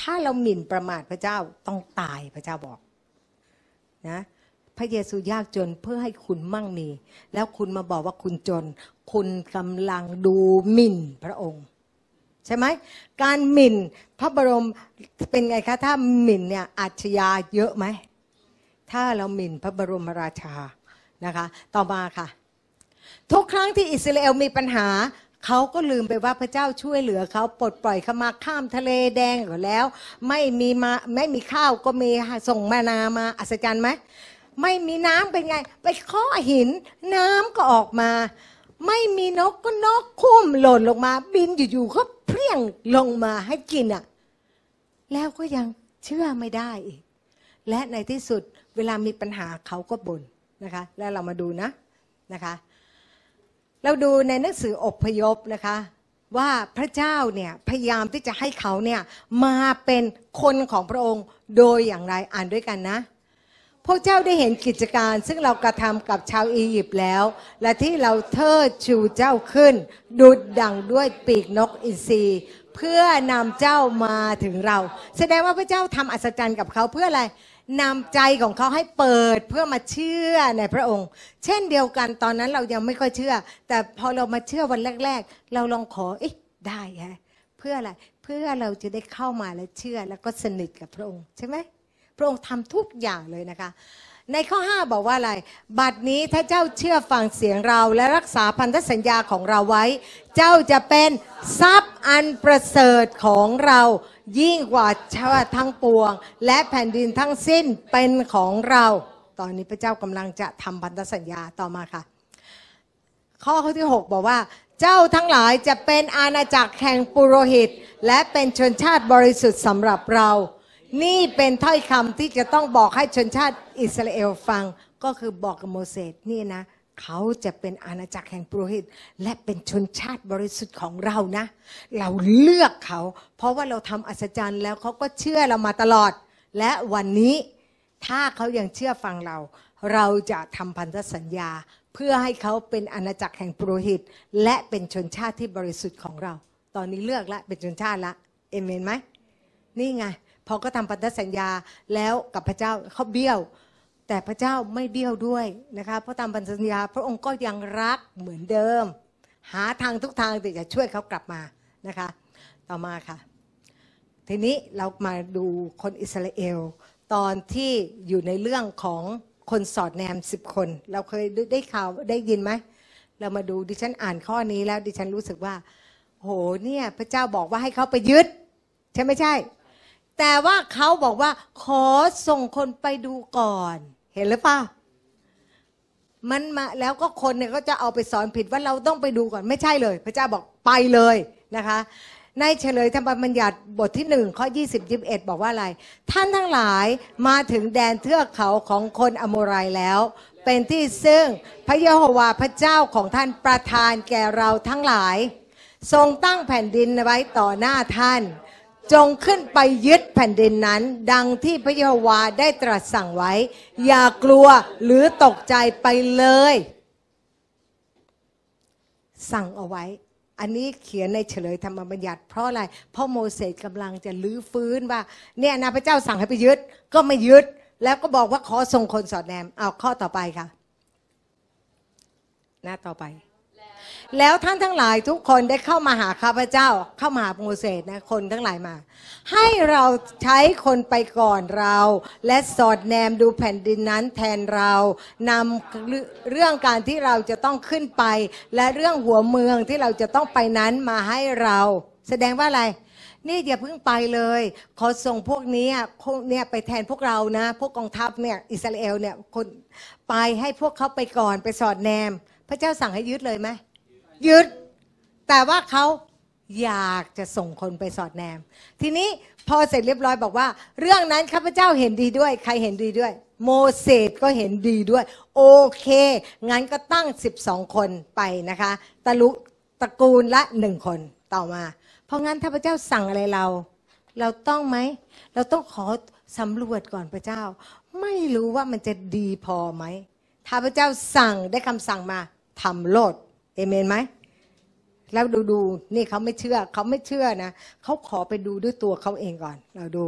ถ้าเราหมิ่นประมาทพระเจ้าต้องตายพระเจ้าบอกนะพระเยซูยากจนเพื่อให้คุณมั่งมีแล้วคุณมาบอกว่าคุณจน คุณกำลังดูหมิ่นพระองค์ ใช่ไหม การหมิ่นพระบรมเป็นไงคะ ถ้าหมิ่นเนี่ยอาชญาเยอะไหม ถ้าเราหมิ่นพระบรมราชานะคะต่อมาค่ะ ทุกครั้งที่อิสราเอลมีปัญหาเขาก็ลืมไปว่าพระเจ้าช่วยเหลือเขา ปลดปล่อยเขามาข้ามทะเลแดงก็แล้วไม่มีมาไม่มีข้าวก็มีส่งมานามาอัศจรรย์ไหมไม่มีน้ำเป็นไง ไปข้อหินน้ำก็ออกมา ไม่มีนกก็นกคุ้มหล่นลงมา บินอยู่ๆก็เพี้ยงลงมาให้กินอ่ะ แล้วก็ยังเชื่อไม่ได้อีกและในที่สุดเวลามีปัญหาเขาก็บ่นนะคะแล้วเรามาดูนะนะคะเราดูในหนังสืออบพยพนะคะ ว่าพระเจ้าเนี่ยพยายามที่จะให้เขาเนี่ยมาเป็นคนของพระองค์โดยอย่างไรอ่านด้วยกันนะพระเจ้าได้เห็นกิจการซึ่งเรากระทำกับชาวอียิปต์แล้ว และที่เราเทิดชูเจ้าขึ้น ดุดดังด้วยปีกนกอินทรีเพื่อนำเจ้ามาถึงเรา แสดงว่าพระเจ้าทำอัศจรรย์กับเขาเพื่ออะไรนำใจของเขาให้เปิดเพื่อมาเชื่อในพระองค์ เช่นเดียวกันตอนนั้นเรายังไม่ค่อยเชื่อ แต่พอเรามาเชื่อวันแรก ๆ เราลองขอเอ๊ะได้ฮะเพื่ออะไรเพื่อเราจะได้เข้ามาและเชื่อแล้วก็สนิทกับพระองค์ใช่ไหมพระองค์ทำทุกอย่างเลยนะคะ ในข้อ5บอกว่าอะไร บัดนี้ถ้าเจ้าเชื่อฟังเสียงเราและรักษาพันธสัญญาของเราไว้ เจ้าจะเป็นทรัพย์อันประเสริฐของเรายิ่งกว่าชาวทั้งปวง และแผ่นดินทั้งสิ้นเป็นของเรา ตอนนี้พระเจ้ากำลังจะทำพันธสัญญาต่อมาค่ะ ข้อข้อที่ 6 บอกว่า เจ้าทั้งหลายจะเป็นอาณาจักรแห่งปุโรหิต และเป็นชนชาติบริสุทธิ์สำหรับเรา นี่เป็นถ้อยคำที่จะต้องบอกให้ชนชาติอิสราเอลฟัง ก็คือบอกกับโมเสสนี่นะเขาจะเป็นอาณาจักรแห่งปุรหิต และเป็นชนชาติบริสุทธิ์ของเรานะเราเลือกเขา เพราะว่าเราทำอัศจรรย์แล้วเขาก็เชื่อเรามาตลอด และวันนี้ถ้าเขายังเชื่อฟังเรา เราจะทำพันธสัญญา เพื่อให้เขาเป็นอาณาจักรแห่งปุรหิต และเป็นชนชาติที่บริสุทธิ์ของเรา ตอนนี้เลือกละเป็นชนชาติละเอเมนไหมนี่ไงพอก็ทำพันธสัญญาแล้วกับพระเจ้าเขาเบี้ยวแต่พระเจ้าไม่เบี้ยวด้วยนะคะเพราะตามบัญญัติญา พระองค์ก็ยังรักเหมือนเดิม หาทางทุกทางที่จะช่วยเขากลับมานะคะต่อมาค่ะ ทีนี้เรามาดูคนอิสราเอลตอนที่อยู่ในเรื่องของคนสอดแนมสิบคน เราเคยได้ข่าวได้ยินไหมเรามาดูดิฉันอ่านข้อนี้แล้วดิฉันรู้สึกว่า โหเนี่ยพระเจ้าบอกว่าให้เขาไปยึดใช่ไม่ใช่ แต่ว่าเขาบอกว่าขอส่งคนไปดูก่อนเห็นหรือเปล่า มันมาแล้วก็คนเนี่ยก็จะเอาไปสอนผิดว่าเราต้องไปดูก่อนไม่ใช่เลย พระเจ้าบอกไปเลยนะคะ ในเฉลยธรรมบัญญัติบทที่หนึ่งข้อยี่สิบยิบเอ็ดบอกว่าอะไร ท่านทั้งหลายมาถึงแดนเทือกเขาของคนอโมไรแล้ว เป็นที่ซึ่งพระเยโฮวาพระเจ้าของท่านประทานแก่เราทั้งหลาย ทรงตั้งแผ่นดินไว้ต่อหน้าท่านจงขึ้นไปยึดแผ่นดินนั้น ดังที่พระเยโฮวาได้ตรัสสั่งไว้ อย่ากลัวหรือตกใจไปเลย สั่งเอาไว้ อันนี้เขียนในเฉลยธรรมบัญญัติ เพราะอะไร เพราะโมเสสกำลังจะลื้อฟื้นว่าเนี่ยนะพระเจ้าสั่งให้ไปยึด ก็ไม่ยึด แล้วก็บอกว่าขอส่งคนสอดแนม เอาข้อต่อไปค่ะ หน้าต่อไปแล้วท่านทั้งหลายทุกคนได้เข้ามาหาข้าพเจ้าเข้ามาหาโมเสสนะคนทั้งหลายมา ให้เราใช้คนไปก่อนเรา และสอดแนมดูแผ่นดินนั้น แทนเรานำเรื่องการที่เราจะต้องขึ้นไป และเรื่องหัวเมืองที่เราจะต้องไปนั้นมาให้เรา แสดงว่าอะไร นี่อย่าเพิ่งไปเลย ขอส่งพวกนี้พวกเนี่ยไปแทนพวกเรานะพวกกองทัพเนี่ย อิสราเอลเนี่ยคนไปให้พวกเขาไปก่อนไปสอดแนมพระเจ้าสั่งให้ยึดเลยไหมยึดแต่ว่าเขาอยากจะส่งคนไปสอดแนม ทีนี้พอเสร็จเรียบร้อยบอกว่าเรื่องนั้นข้าพเจ้าเห็นดีด้วย ใครเห็นดีด้วย โมเสสก็เห็นดีด้วย โอเคงั้นก็ตั้ง 12 คนไปนะคะ ตะลุตระกูลละหนึ่งคนต่อมาเพราะงั้นถ้าพระเจ้าสั่งอะไรเรา เราต้องไหมเราต้องขอสำรวจก่อนพระเจ้า ไม่รู้ว่ามันจะดีพอไหมถ้าพระเจ้าสั่งได้คำสั่งมาทำโลดเอเมนไหม แล้วดูดูนี่เขาไม่เชื่อเขาไม่เชื่อนะ เขาขอไปดูด้วยตัวเขาเองก่อน เราดู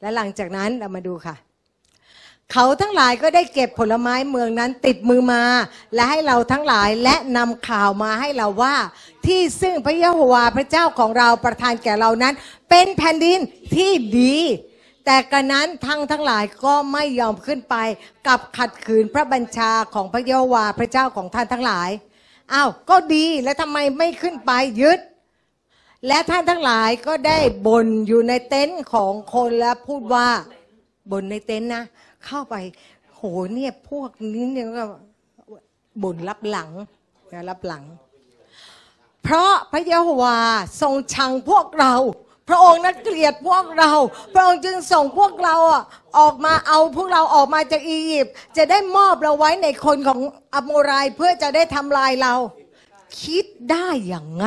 และหลังจากนั้นเรามาดูค่ะ เขาทั้งหลายก็ได้เก็บผลไม้เมืองนั้นติดมือมา และให้เราทั้งหลายและนำข่าวมาให้เราว่า ที่ซึ่งพระยะโฮวาพระเจ้าของเราประทานแก่เรานั้น เป็นแผ่นดินที่ดี แต่กระนั้นทั้งทั้งหลายก็ไม่ยอมขึ้นไปกับขัดขืนพระบัญชาของพระยะโฮวาพระเจ้าของท่านทั้งหลายอ้าว ก็ดี แล้วทำไมไม่ขึ้นไปยึด และท่านทั้งหลายก็ได้บนอยู่ในเต็นท์ของคนและพูดว่าบนในเต็นท์นะ เข้าไป โห เนี่ย พวกนี้เนี่ยก็บนรับหลังรับหลัง เพราะพระยะโฮวาทรงชังพวกเราพระองค์นั้นเกลียดพวกเรา พระองค์จึงส่งพวกเราออกมาเอาพวกเราออกมาจากอียิปต์จะได้มอบเราไว้ในคนของอมโมราย เพื่อจะได้ทำลายเรา คิดได้อย่างไง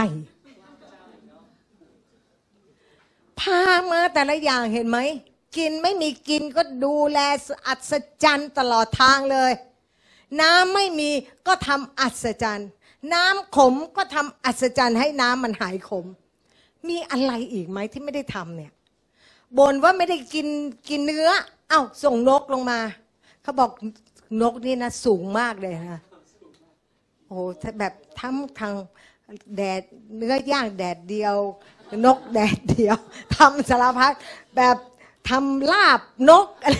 พามาแต่ละอย่างเห็นไหม กินไม่มีกินก็ดูแลอัศจรรย์ตลอดทางเลย น้ำไม่มีก็ทำอัศจรรย์ น้ำขมก็ทำอัศจรรย์ให้น้ำมันหายขมมีอะไรอีกไหมที่ไม่ได้ทำเนี่ย บ่นว่าไม่ได้กินกินเนื้อ เอา้าส่งนกลงมา เขาบอกนกนี่นะ สูงมากเลยนะโอ้โหแบบทำทางแดดเนื้อย่างแดดเดียว นกแดดเดียว ทำสารพัดแบบทำลาบนกอะไร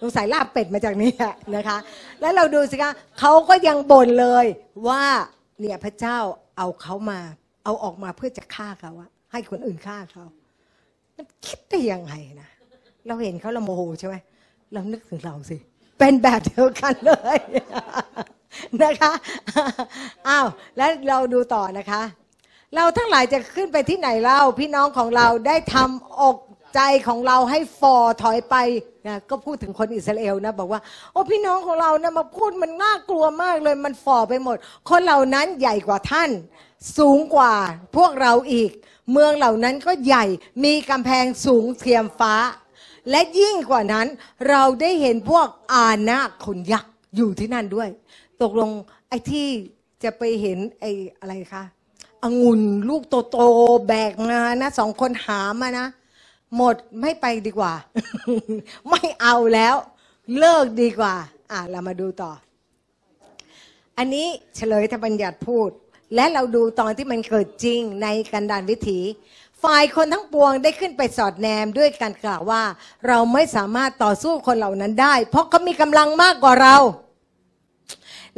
สงสัยลาบเป็ดมาจากนี้นะคะ แล้วเราดูสิคะเขาก็ยังบ่นเลยว่าเนี่ยพระเจ้าเอาเขามาเอาออกมาเพื่อจะฆ่าเขาอะให้คนอื่นฆ่าเขาคิดได้ยังไงนะ เราเห็นเขาเราโมโหใช่ไหม เรานึกถึงเราสิ เป็นแบบเดียวกันเลย นะคะ อ้าว แล้วเราดูต่อนะคะ เราทั้งหลายจะขึ้นไปที่ไหนเล่าพี่น้องของเราได้ทำอกใจของเราให้ฟอถอยไปนะก็พูดถึงคนอิสราเอลนะ บอกว่าโอ้พี่น้องของเรานะมาพูดมันน่ากลัวมากเลยมันฟอไปหมด คนเหล่านั้นใหญ่กว่าท่าน สูงกว่าพวกเราอีก เมืองเหล่านั้นก็ใหญ่มีกำแพงสูงเทียมฟ้า และยิ่งกว่านั้น เราได้เห็นพวกอาณาคนยักษ์อยู่ที่นั่นด้วย ตกลงไอ้ที่จะไปเห็นไอ้อะไรคะองุ่นลูกโตๆแบกมานะสองคนหามานะหมดไม่ไปดีกว่า ไม่เอาแล้ว เลิกดีกว่า อ่ะเรามาดูต่อ อันนี้เฉลยธรรมบัญญัติพูด และเราดูตอนที่มันเกิดจริงในกันดานวิถี ฝ่ายคนทั้งปวงได้ขึ้นไปสอดแนมด้วยการกล่าวว่า เราไม่สามารถต่อสู้คนเหล่านั้นได้ เพราะเขามีกำลังมากกว่าเรา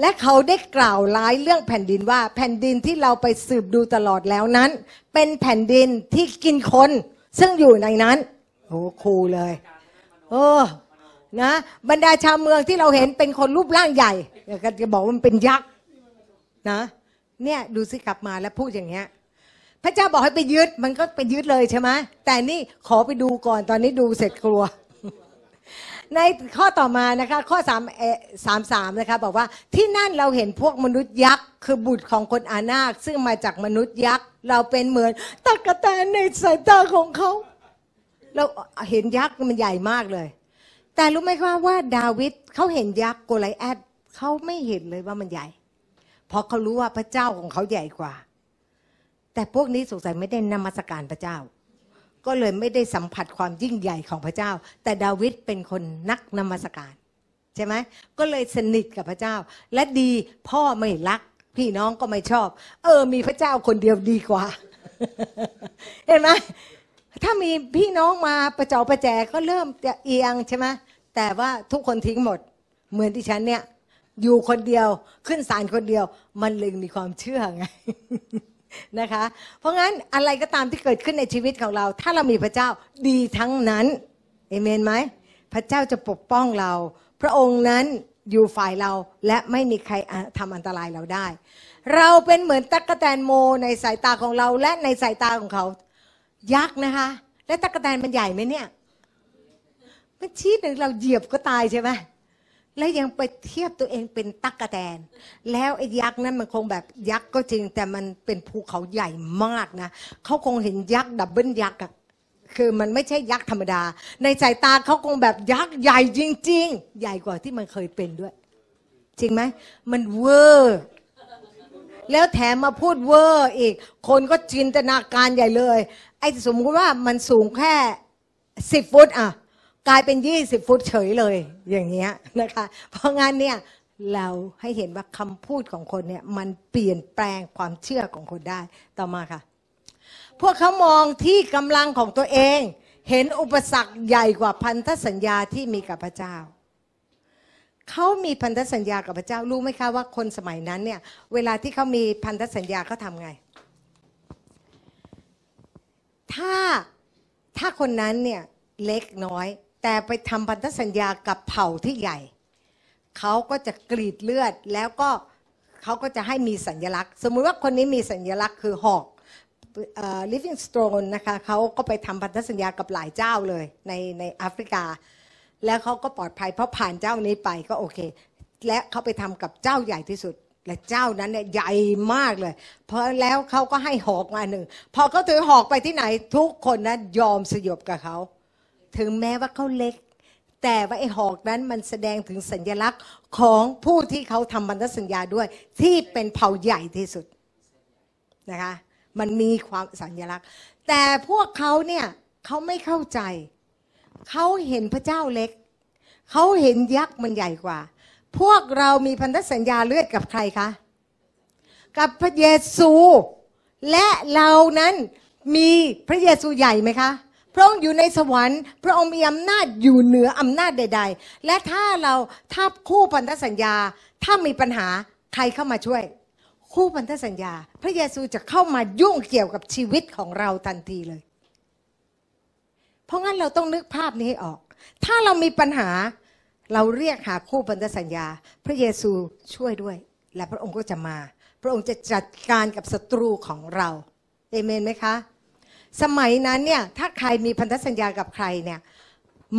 และเขาได้กล่าวร้ายเรื่องแผ่นดินว่า แผ่นดินที่เราไปสืบดูตลอดแล้วนั้น เป็นแผ่นดินที่กินคนซึ่งอยู่ในนั้นโอ้ครูเลยโอ้นะบรรดาชาวเมืองที่เราเห็นเป็นคนรูปร่างใหญ่ก็จะบอกว่ามันเป็นยักษ์นะเนี่ยดูสิกลับมาแล้วพูดอย่างเงี้ย พระเจ้าบอกให้ไปยึดมันก็ไปยึดเลยใช่ไหมแต่นี่ขอไปดูก่อนตอนนี้ดูเสร็จกลัวในข้อต่อมานะคะข้อ3ามสามนะคะบอกว่าที่นั่นเราเห็นพวกมนุษย์ยักษ์คือบุตรของคนอานาค ซึ่งมาจากมนุษย์ยักษ์เราเป็นเหมือนตะกะแตนในสายตาของเขาเราเห็นยักษ์มันใหญ่มากเลย แต่รู้ไหมว่าว่าดาวิดเขาเห็นยักษ์โกไลแอดเขาไม่เห็นเลยว่ามันใหญ่เพราะเขารู้ว่าพระเจ้าของเขาใหญ่กว่า แต่พวกนี้สงสัยไม่ได้นมัสการพระเจ้าก็เลยไม่ได้สัมผัสความยิ่งใหญ่ของพระเจ้า แต่ดาวิดเป็นคนนักนมัสการ ใช่ไหมก็เลยสนิทกับพระเจ้า และดีพ่อไม่รัก พี่น้องก็ไม่ชอบ เออ มีพระเจ้าคนเดียวดีกว่า เห็นไหมถ้ามีพี่น้องมาประจอประแจก็เริ่มจะเอียงใช่ไหมแต่ว่าทุกคนทิ้งหมด เหมือนที่ฉันเนี่ย อยู่คนเดียวขึ้นศาลคนเดียว มันเลยมีความเชื่อไงนะคะเพราะงั้นอะไรก็ตามที่เกิดขึ้นในชีวิตของเรา ถ้าเรามีพระเจ้าดีทั้งนั้นเอเมนไหมพระเจ้าจะปกป้องเรา พระองค์นั้นอยู่ฝ่ายเราและไม่มีใครทำอันตรายเราได้ เราเป็นเหมือนตั๊กแตนโมในสายตาของเรา และในสายตาของเขา ยักษ์นะคะ และตั๊กแตนมันใหญ่ไหมเนี่ยมันชี้หนึ่งเราเหยียบก็ตายใช่ไหมและยังไปเทียบตัวเองเป็นตั๊กกะแตนแล้วไอ้ยักษ์นั้นมันคงแบบยักษ์ก็จริง แต่มันเป็นภูเขาใหญ่มากนะ เขาคงเห็นยักษ์ดับเบิลยักษ์อะคือมันไม่ใช่ยักษ์ธรรมดา ในสายตาเขาคงแบบยักษ์ใหญ่จริงๆ ใหญ่กว่าที่มันเคยเป็นด้วย จริงไหม มันเวอร์ แล้วแถมมาพูดเวอร์อีก คนก็จินตนาการใหญ่เลย ไอ้สมมุติว่ามันสูงแค่สิบฟุตอ่ะกลายเป็นยี่สิบฟุตเฉยเลย อย่างเงี้ยนะคะ เพราะงั้นเนี่ยเราให้เห็นว่าคำพูดของคนเนี่ยมันเปลี่ยนแปลงความเชื่อของคนได้ต่อมาค่ะ พวกเขามองที่กำลังของตัวเองเห็นอุปสรรคใหญ่กว่าพันธสัญญาที่มีกับพระเจ้า เขามีพันธสัญญากับพระเจ้ารู้ไหมคะว่าคนสมัยนั้นเนี่ยเวลาที่เขามีพันธสัญญาเขาทำไงถ้าถ้าคนนั้นเนี่ยเล็กน้อยแต่ไปทำพันธสัญญากับเผ่าที่ใหญ่ เขาก็จะกรีดเลือดแล้วก็เขาก็จะให้มีสัญลักษณ์ สมมุติว่าคนนี้มีสัญลักษณ์คือหอกลิฟ i n g stone นะคะเขาก็ไปทำพันธสัญญากับหลายเจ้าเลย ในในแอฟริกา แล้วเขาก็ปลอดภัยเพราะผ่านเจ้านี้ไปก็โอเค และเขาไปทำกับเจ้าใหญ่ที่สุด และเจ้านั้นเนี่ยใหญ่มากเลยเพราะแล้วเขาก็ให้หอกมาหนึ่งพอเขาถือหอกไปที่ไหนทุกคนนะยอมสยบกับเขาถึงแม้ว่าเขาเล็ก แต่ว่าไอ้หอกนั้นมันแสดงถึงสัญลักษณ์ของผู้ที่เขาทำบันธสัญญาด้วยที่เป็นเผ่าใหญ่ที่สุดนะคะ มันมีความสัญลักษณ์ แต่พวกเขาเนี่ยเขาไม่เข้าใจ เขาเห็นพระเจ้าเล็ก เขาเห็นยักษ์มันใหญ่กว่า พวกเรามีพันธสัญญาเลือดกับใครคะกับพระเยซูและเรานั้นมีพระเยซูใหญ่ไหมคะพระองค์อยู่ในสวรรค์พระองค์มีอำนาจอยู่เหนืออำนาจใด ๆ และถ้าเราทับคู่พันธสัญญาถ้ามีปัญหาใครเข้ามาช่วย คู่พันธสัญญา พระเยซูจะเข้ามายุ่งเกี่ยวกับชีวิตของเราทันทีเลย เพราะงั้นเราต้องนึกภาพนี้ให้ออก ถ้าเรามีปัญหาเราเรียกหาคู่พันธสัญญา พระเยซูช่วยด้วย และพระองค์ก็จะมา พระองค์จะจัดการกับศัตรูของเราเอเมนไหมคะสมัยนั้นเนี่ยถ้าใครมีพันธสัญญากับใครเนี่ย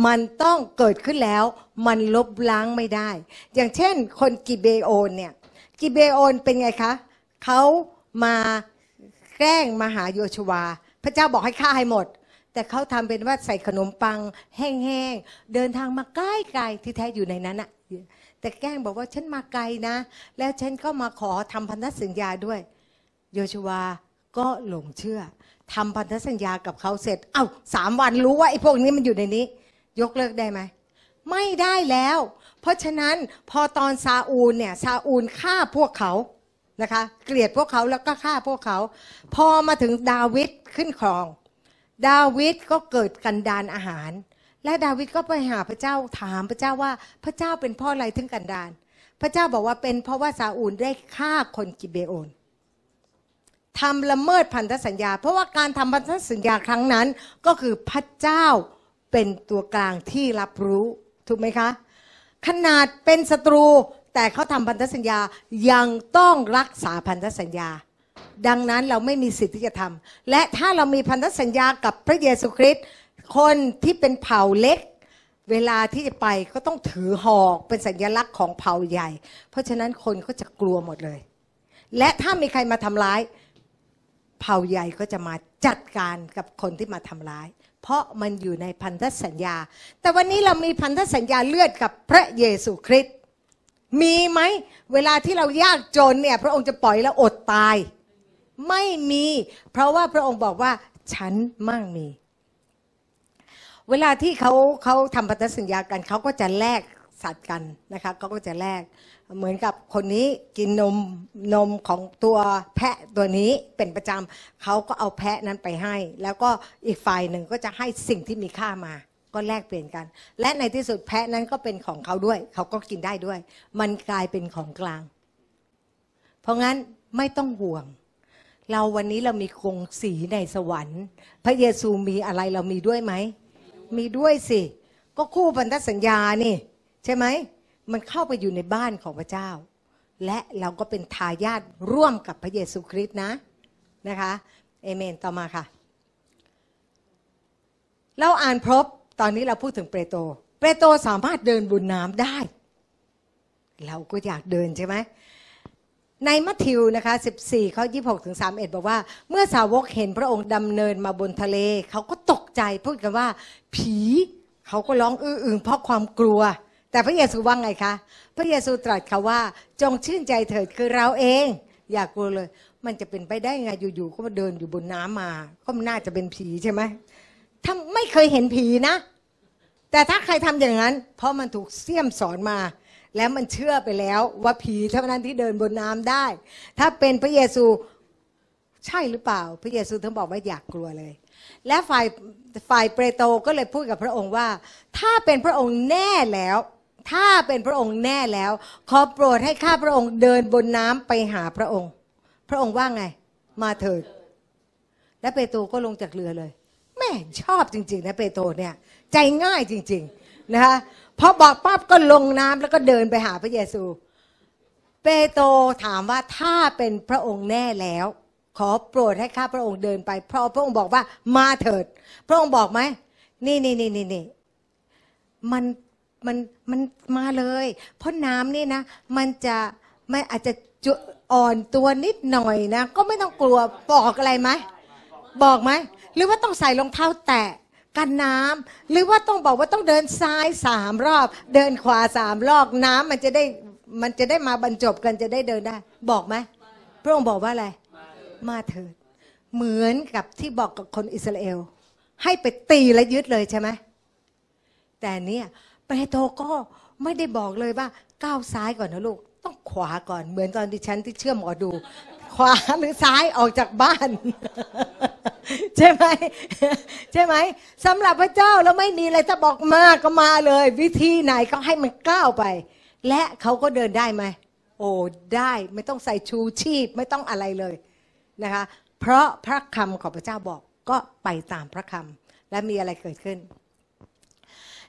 มันต้องเกิดขึ้นแล้วมันลบล้างไม่ได้ อย่างเช่นคนกิเบโอนเนี่ยกิเบโอนเป็นไงคะเขามาแกล้งมาหาโยชวา พระเจ้าบอกให้ฆ่าให้หมด แต่เขาทำเป็นว่าใส่ขนมปังแห้งๆ เดินทางมาใกล้ๆที่แท้อยู่ในนั้นอะแต่แกล้งบอกว่า ฉันมาไกลนะ แล้วฉันก็มาขอทำพันธสัญญาด้วย โยชวาก็หลงเชื่อทำพันธสัญญากับเขาเสร็จ เอา้าสามวันรู้ว่าไอ้พวกนี้มันอยู่ในนี้ ยกเลิกได้ไหม ไม่ได้แล้ว เพราะฉะนั้นพอตอนซาอูลเนี่ยซาอูลฆ่าพวกเขา นะคะ เกลียดพวกเขาแล้วก็ฆ่าพวกเขา พอมาถึงดาวิดขึ้นครอง ดาวิดก็เกิดกันดานอาหาร และดาวิดก็ไปหาพระเจ้าถามพระเจ้าว่าพระเจ้าเป็นพ่ออะไรถึงกันดานพระเจ้าบอกว่าเป็นเพราะว่าซาอูลได้ฆ่าคนกิเบโอนทำละเมิดพันธสัญญา เพราะว่าการทำพันธสัญญาครั้งนั้นก็คือพระเจ้าเป็นตัวกลางที่รับรู้ ถูกไหมคะ ขนาดเป็นศัตรูแต่เขาทำพันธสัญญายังต้องรักษาพันธสัญญา ดังนั้นเราไม่มีสิทธิ์ที่จะทำและถ้าเรามีพันธสัญญากับพระเยซูคริสต์คนที่เป็นเผ่าเล็ก เวลาที่จะไปก็ต้องถือหอกเป็นสัญลักษณ์ของเผ่าใหญ่ เพราะฉะนั้นคนก็จะกลัวหมดเลย และถ้ามีใครมาทำร้ายเผ่าใหญ่ก็จะมาจัดการกับคนที่มาทำร้าย เพราะมันอยู่ในพันธสัญญา แต่วันนี้เรามีพันธสัญญาเลือดกับพระเยซูคริสต์มีไหมเวลาที่เรายากจนเนี่ยพระองค์จะปล่อยเราอดตาย ไม่มี เพราะว่าพระองค์บอกว่าฉันมั่งมี เวลาที่เขาเขาทำพันธสัญญากันเขาก็จะแลกสัตว์กันนะคะเขาก็จะแลกเหมือนกับคนนี้กินนมนมของตัวแพะตัวนี้เป็นประจำเขาก็เอาแพะนั้นไปให้ แล้วก็อีกฝ่ายหนึ่งก็จะให้สิ่งที่มีค่ามา ก็แลกเปลี่ยนกัน และในที่สุดแพะนั้นก็เป็นของเขาด้วยเขาก็กินได้ด้วย มันกลายเป็นของกลาง เพราะงั้นไม่ต้องห่วง เราวันนี้เรามีคงสีในสวรรค์ พระเยซูมีอะไรเรามีด้วยไหมมีด้วยสิก็คู่พันธสัญญานี่ ใช่ไหมมันเข้าไปอยู่ในบ้านของพระเจ้า และเราก็เป็นทายาทร่วมกับพระเยซูคริสต์นะนะคะเอเมนต่อมาค่ะ เราอ่านพบตอนนี้เราพูดถึงเปโตรเปโตรสามารถเดินบนน้ำได้ เราก็อยากเดินใช่ไหม ในมัทธิวนะคะ 14ข้อ26ถึง31บอกว่า เมื่อสาวกเห็นพระองค์ดำเนินมาบนทะเล เขาก็ตกใจพูดกันว่า ผีเขาก็ร้องอื้ออึงเพราะความกลัวแต่พระเยซูว่าไงคะ พระเยซูตรัสค่ะว่า จงชื่นใจเถิดคือเราเอง อย่ากลัวเลย มันจะเป็นไปได้ไงอยู่ๆ ก็มาเดินอยู่บนน้ำมา ก็มันน่าจะเป็นผีใช่ไหมถ้าไม่เคยเห็นผีนะ แต่ถ้าใครทำอย่างนั้น เพราะมันถูกเสี่ยมสอนมา แล้วมันเชื่อไปแล้วว่าผีเท่านั้นที่เดินบนน้ำได้ ถ้าเป็นพระเยซูใช่หรือเปล่า พระเยซูถึงบอกว่าอยากกลัวเลย และฝ่ายฝ่ายเปโตรก็เลยพูดกับพระองค์ว่า ถ้าเป็นพระองค์แน่แล้วถ้าเป็นพระองค์แน่แล้ว ขอโปรดให้ข้าพระองค์เดินบนน้ำไปหาพระองค์ พระองค์ว่าไงมาเถิด และเปโตรก็ลงจากเรือเลย แม่ชอบจริงๆนะเปโตรเนี่ย ใจง่ายจริงๆนะคะพอบอกปั๊บก็ลงน้ำ แล้วก็เดินไปหาพระเยซู เปโตรถามว่าถ้าเป็นพระองค์แน่แล้ว ขอโปรดให้ข้าพระองค์เดินไปเพราะพระองค์บอกว่ามาเถิด พระองค์บอกไหมนี่นี่นี่นี่นี่มันมันมันมาเลยเพราะน้ำนี่นะ มันจะไม่อาจจะอ่อนตัวนิดหน่อยนะ ก็ไม่ต้องกลัวบอกอะไรไหม บอกไหม หรือว่าต้องใส่รองเท้าแตะ กันน้ำ หรือว่าต้องบอกว่าต้องเดินซ้ายสามรอบ เดินขวาสามรอบ น้ำมันจะได้มันจะได้มาบรรจบกันจะได้เดินได้ บอกไหมพระองค์บอกว่าอะไร มาเถิด เหมือนกับที่บอกกับคนอิสราเอล ให้ไปตีและยึดเลยใช่ไหมแต่เนี่ยเปโตรก็ไม่ได้บอกเลยว่าก้าวซ้ายก่อนนะลูก ต้องขวาก่อน เหมือนตอนที่ฉันที่เชื่อมอดู ขวาหรือซ้ายออกจากบ้าน ใช่ไหมใช่ไหมสำหรับพระเจ้าแล้วไม่มีอะไรจะบอกมาก็มาเลย วิธีไหนก็ให้มันก้าวไป และเขาก็เดินได้ไหมโอ้ได้ไม่ต้องใส่ชูชีพไม่ต้องอะไรเลยนะคะ เพราะพระคำของพระเจ้าบอกก็ไปตามพระคำและมีอะไรเกิดขึ้น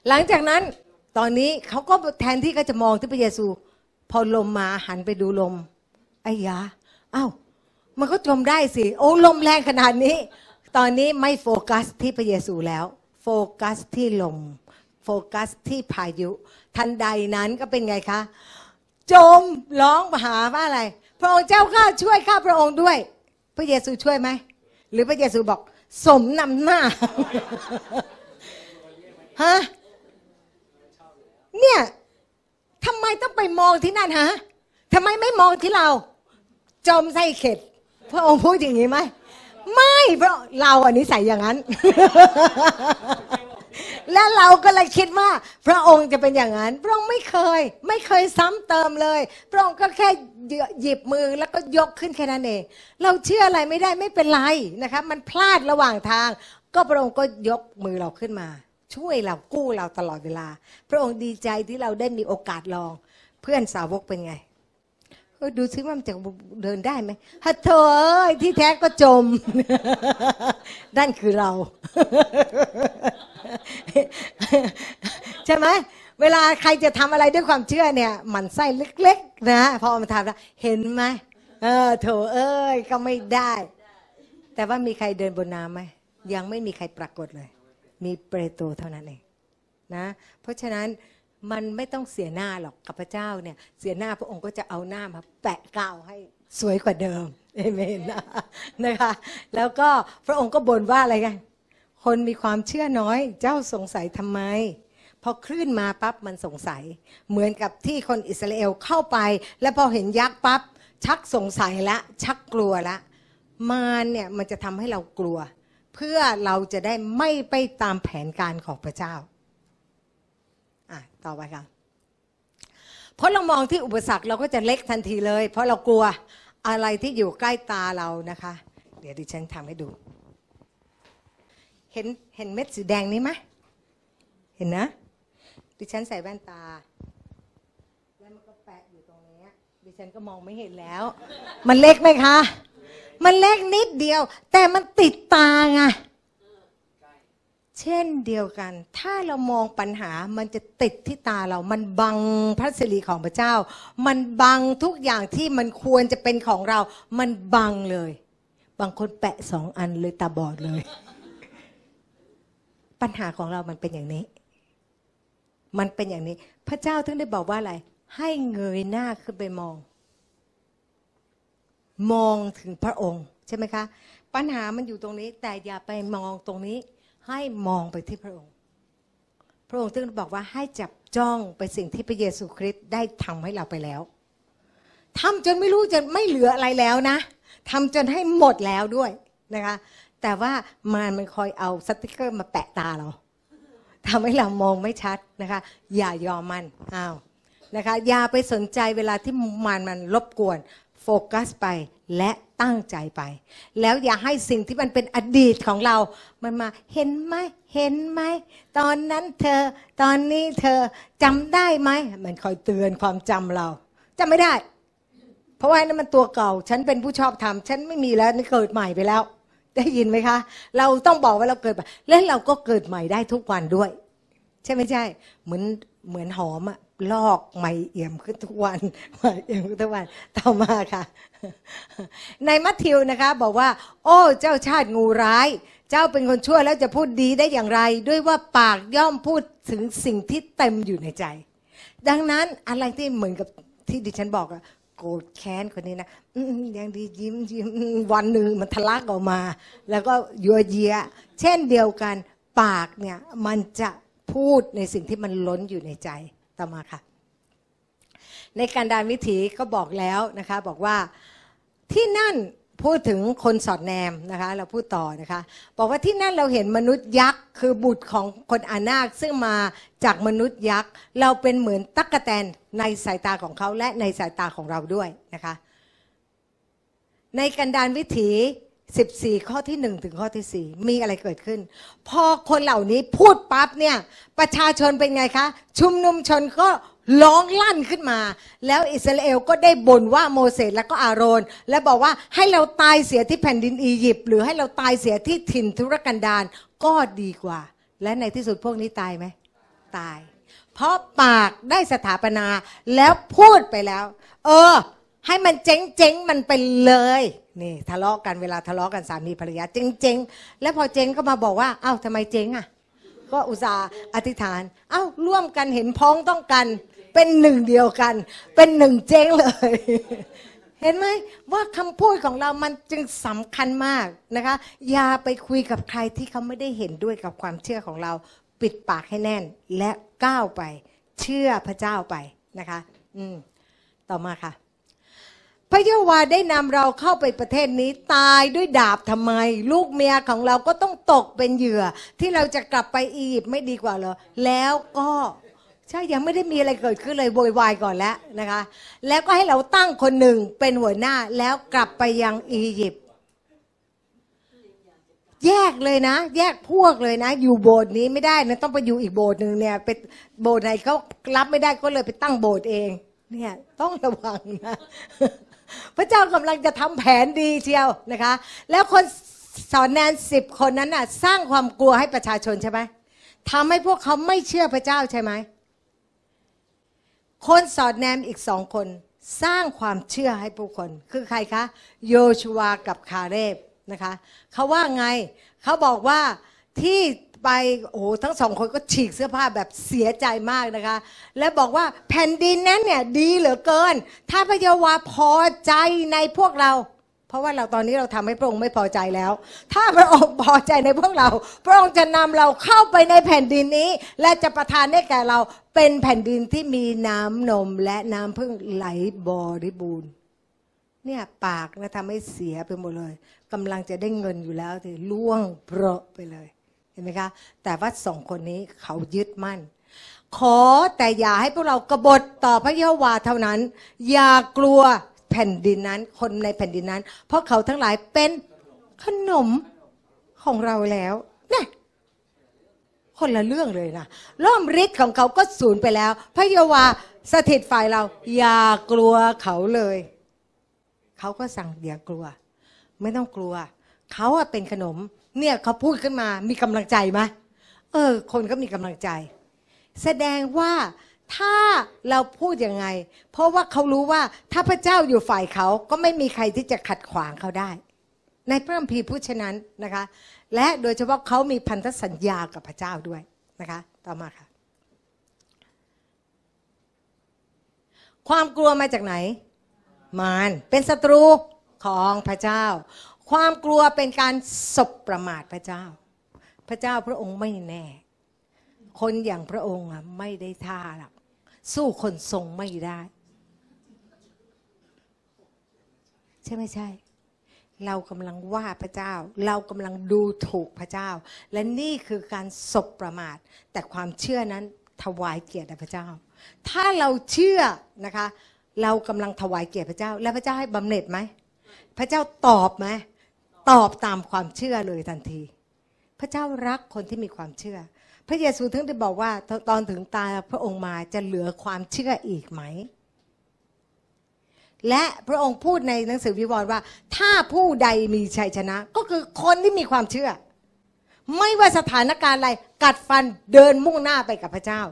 หลังจากนั้นตอนนี้เขาก็แทนที่ก็จะมองที่พระเยซู พอลมมาหันไปดูลมไอ้ยาอ้ามันก็จมได้สิโอ้ลมแรงขนาดนี้ ตอนนี้ไม่โฟกัสที่พระเยซูแล้ว โฟกัสที่ลมโฟกัสที่พายุ ทันใดนั้นก็เป็นไงคะจมร้องหาว่าอะไรพระองค์เจ้าข้าช่วยข้าพระองค์ด้วย พระเยซูช่วยไหมหรือพระเยซูบอก สมนำหน้าฮะเนี่ยทำไมต้องไปมองที่นั่นฮะทำไมไม่มองที่เราจอมไส้เข็ด พระองค์พูดอย่างนี้ไหมไม่เพราะเราอันนี้ใส่อย่างนั้น และเราก็เลยคิดว่า พระองค์จะเป็นอย่างนั้น พระองค์ไม่เคย ไม่เคยซ้ำเติมเลย พระองค์ก็แค่หยิบมือแล้วก็ยกขึ้นแค่นั้นเองเราเชื่ออะไรไม่ได้ไม่เป็นไรนะคะมันพลาดระหว่างทาง ก็พระองค์ก็ยกมือเราขึ้นมาช่วยเรากู้เราตลอดเวลา พระองค์ดีใจที่เราได้มีโอกาสลอง เพื่อนสาวกเป็นไงดูซิว่ามันจะเดินได้ไหมฮัทเธอเอ้ยที่แท้ก็จมนั่นคือเราใช่ไหมเวลาใครจะทำอะไรด้วยความเชื่อเนี่ย มันไส้เล็กๆนะพอมาทำแล้วเห็นไหมเออโถเอ้ยก็ไม่ได้ แต่ว่ามีใครเดินบนน้ำไหมยังไม่มีใครปรากฏเลยมีเปโตรเท่านั้นเองนะ เพราะฉะนั้นมันไม่ต้องเสียหน้าหรอกกับพระเจ้าเนี่ย เสียหน้าพระองค์ก็จะเอาหน้ามา แปะกาวให้ สวยกว่าเดิมเอเมนนะนะคะ แล้วก็พระองค์ก็บ่นว่าอะไรกันคนมีความเชื่อน้อยเจ้าสงสัยทำไมพอคลื่นมาปั๊บมันสงสัย เหมือนกับที่คนอิสราเอลเข้าไปแล้วพอเห็นยักษ์ปั๊บชักสงสัยละ ชักกลัวละ มารเนี่ยมันจะทำให้เรากลัวเพื่อเราจะได้ไม่ไปตามแผนการของพระเจ้า อ่ะ ต่อไปค่ะเพราะเรามองที่ อุปสรรคเราก็จะเล็กทันทีเลย เพราะเรากลัวอะไรที่อยู่ใกล้ตาเรานะคะ เดี๋ยวดิฉันทำให้ดู เห็นเห็นเม็ดสีแดงนี้ไหม เห็นนะ ดิฉัน ใส่แว่นตา แล้วมันก็แปะอยู่ตรงนี้ ดิฉันก็มองไม่เห็นแล้ว มันเล็กไหมคะมัน เล็ก นิดเดียว แต่มันติดตาไงเช่นเดียวกัน ถ้าเรามองปัญหามันจะติดที่ตาเรา มันบังพระสิริของพระเจ้า มันบังทุกอย่างที่มันควรจะเป็นของเรา มันบังเลย บางคนแปะสองอันเลยตาบอดเลย ปัญหาของเรามันเป็นอย่างนี้ มันเป็นอย่างนี้ พระเจ้าถึงได้บอกว่าอะไร ให้เงยหน้าขึ้นไปมองมองถึงพระองค์ ใช่ไหมคะ ปัญหามันอยู่ตรงนี้ แต่อย่าไปมองตรงนี้ ให้มองไปที่พระองค์ พระองค์ซึงบอกว่าให้จับจ้องไปสิ่งที่พระเยซูคริสต์ได้ทำให้เราไปแล้ว ทำจนไม่รู้จะไม่เหลืออะไรแล้วนะทำจนให้หมดแล้วด้วยนะคะแต่ว่ามันมันคอยเอาสติกเกอร์มาแปะตาเราทำให้เรามองไม่ชัดนะคะอย่ายอมมันอ้าวนะคะอย่าไปสนใจเวลาที่มันมันรบกวนโฟกัสไปและตั้งใจไป แล้วอย่าให้สิ่งที่มันเป็นอดีตของเรา มันมาเห็นไหมเห็นไหมตอนนั้นเธอตอนนี้เธอจำได้ไหมมันคอยเตือนความจำเราจำไม่ได้ เพราะว่านั้นมันตัวเก่าฉันเป็นผู้ชอบทำฉันไม่มีแล้วนี่เกิดใหม่ไปแล้วได้ยินไหมคะ เราต้องบอกว่าเราเกิดมและเราก็เกิดใหม่ได้ทุกวันด้วย ใช่ไม่ใช่ เหมือนเหมือนหอมอะลอกไม่เอี่ยมขึ้นทุกวันไม่เอี่ยมขึ้นทุกวันต่อมาค่ะ ในมัทธิวนะคะบอกว่า โอ้เจ้าชาติงูร้าย เจ้าเป็นคนชั่วแล้วจะพูดดีได้อย่างไร ด้วยว่าปากย่อมพูดถึงสิ่งที่เต็มอยู่ในใจ ดังนั้นอะไรที่เหมือนกับที่ดิฉันบอกอะโกรธแค้นคนนี้นะยังดียิ้มยิ้มวันหนึ่งมันทะลักออกมา แล้วก็ยัวเยียเช่นเดียวกันปากเนี่ยมันจะพูดในสิ่งที่มันล้นอยู่ในใจต่อมาค่ะในการดานวิถีก็บอกแล้วนะคะบอกว่าที่นั่นพูดถึงคนสอดแนมนะคะเราพูดต่อนะคะ บอกว่าที่นั่นเราเห็นมนุษย์ยักษ์คือบุตรของคนอานาค ซึ่งมาจากมนุษย์ยักษ์เราเป็นเหมือนตั๊กแตนในสายตาของเขาและในสายตาของเราด้วยนะคะ ในกันดานวิถีสสิบี่ข้อที่หนึ่งถึงข้อที่สี่มีอะไรเกิดขึ้น พอคนเหล่านี้พูดปั๊บเนี่ย ประชาชนเป็นไงคะชุมนุมชนก็ร้องลั่นขึ้นมา แล้วอิสราเอลก็ได้บ่นว่าโมเสสแล้วก็อาโรนและบอกว่าให้เราตายเสียที่แผ่นดินอียิปต์หรือให้เราตายเสียที่ถิ่นทุรกันดารก็ดีกว่า และในที่สุดพวกนี้ตายไหมตาย เพราะปากได้สถาปนา แล้วพูดไปแล้ว เออ ให้มันเจ๊งเจ๊งมันไปเลยนี่ทะเลาะกันเวลาทะเลาะกันสามีภรรยาเจ๊งๆ แล้วพอเจ๊งก็มาบอกว่า เอ้าทำไมเจ๊งอ่ะ ก็อุตส่าห์อธิษฐาน เอ้า ร่วมกันเห็นพ้องต้องกัน เป็นหนึ่งเดียวกัน เป็นหนึ่งเจ๊งเลย เห็นไหม ว่าคำพูดของเรามันจึงสำคัญมากนะคะ อย่าไปคุยกับใครที่เขาไม่ได้เห็นด้วยกับความเชื่อของเราปิดปากให้แน่น และก้าวไป เชื่อพระเจ้าไปนะคะ อืมต่อมาค่ะพระเยาวาได้นำเราเข้าไปประเทศนี้ตายด้วยดาบทำไม ลูกเมียของเราก็ต้องตกเป็นเหยื่อ ที่เราจะกลับไปอียิปต์ไม่ดีกว่าเหรอแล้วก็ใช่ยังไม่ได้มีอะไรเกิดขึ้นเลยโวยวายก่อนแล้วนะคะ แล้วก็ให้เราตั้งคนหนึ่งเป็นหัวหน้าแล้วกลับไปยังอียิปต์แยกเลยนะแยกพวกเลยนะ อยู่โบสถ์นี้ไม่ได้นะต้องไปอยู่อีกโบสถ์หนึ่งเนี่ยไปโบสถ์ไหนเขารับไม่ได้ก็เลยไปตั้งโบสถ์เอง เนี่ยต้องระวังนะพระเจ้ากำลังจะทำแผนดีเชียวนะคะ แล้วคนสอนแนนสิบคนนั้นน่ะสร้างความกลัวให้ประชาชนใช่ไหมทำให้พวกเขาไม่เชื่อพระเจ้าใช่ไหม คนสอดแนมอีกสองคนสร้างความเชื่อให้ผู้คนคือใครคะ โยชัวกับคาเรบนะคะ เขาว่าไงเขาบอกว่าที่ไปโอ้โห ทั้งสองคนก็ฉีกเสื้อผ้าแบบเสียใจมากนะคะ และบอกว่าแผ่นดินนั้นเนี่ยดีเหลือเกิน ถ้าพระเยาวาพอใจในพวกเรา เพราะว่าเราตอนนี้เราทำให้พระองค์ไม่พอใจแล้ว ถ้าพระองค์พอใจในพวกเรา พระองค์จะนำเราเข้าไปในแผ่นดินนี้ และจะประทานให้แก่เราเป็นแผ่นดินที่มีน้ำนมและน้ำพึ่งไหลบริบูรณ์เนี่ยปากนะทำให้เสียไปหมดเลยกำลังจะได้เงินอยู่แล้วแต่ล่วงเพรอะไปเลยเห็นไหมคะแต่ว่าสองคนนี้เขายึดมั่น ขอแต่อย่าให้พวกเรากบฏต่อพระเยโฮวาเท่านั้น อย่ากลัวแผ่นดินนั้น คนในแผ่นดินนั้น เพราะเขาทั้งหลายเป็นขนมของเราแล้วเนี่ยคนละเรื่องเลยนะร่อมฤทธิ์ของเขาก็สูญไปแล้ว พระเยาวาสถิตฝ่ายเรา อย่ากลัวเขาเลย เขาก็สั่งอย่ากลัว ไม่ต้องกลัว เขาเป็นขนมเนี่ย เขาพูดขึ้นมามีกำลังใจไหมเออ คนก็มีกำลังใจ แสดงว่าถ้าเราพูดยังไง เพราะว่าเขารู้ว่าถ้าพระเจ้าอยู่ฝ่ายเขา ก็ไม่มีใครที่จะขัดขวางเขาได้ ในพระคัมภีร์พูดเช่นนั้นนะคะ และโดยเฉพาะเขามีพันธสัญญากับพระเจ้าด้วยนะคะ ต่อมาค่ะ ความกลัวมาจากไหน มารเป็นศัตรูของพระเจ้าความกลัวเป็นการสบประมาทพระเจ้า พระเจ้าพระองค์ไม่แน่ คนอย่างพระองค์ไม่ได้ท่าหรอกสู้คนทรงไม่ได้ ใช่ไม่ใช่ เรากำลังว่าพระเจ้า เรากำลังดูถูกพระเจ้า และนี่คือการสบประมาท แต่ความเชื่อนั้นถวายเกียรติพระเจ้า ถ้าเราเชื่อนะคะ เรากำลังถวายเกียรติพระเจ้า และพระเจ้าให้บำเหน็จไหมพระเจ้าตอบไหมตอบตามความเชื่อเลยทันที พระเจ้ารักคนที่มีความเชื่อ พระเยซูถึงได้บอกว่าตอนถึงตาพระองค์มาจะเหลือความเชื่ออีกไหม และพระองค์พูดในหนังสือวิวรณ์ว่าถ้าผู้ใดมีชัยชนะก็คือคนที่มีความเชื่อ ไม่ว่าสถานการณ์อะไรกัดฟันเดินมุ่งหน้าไปกับพระเจ้า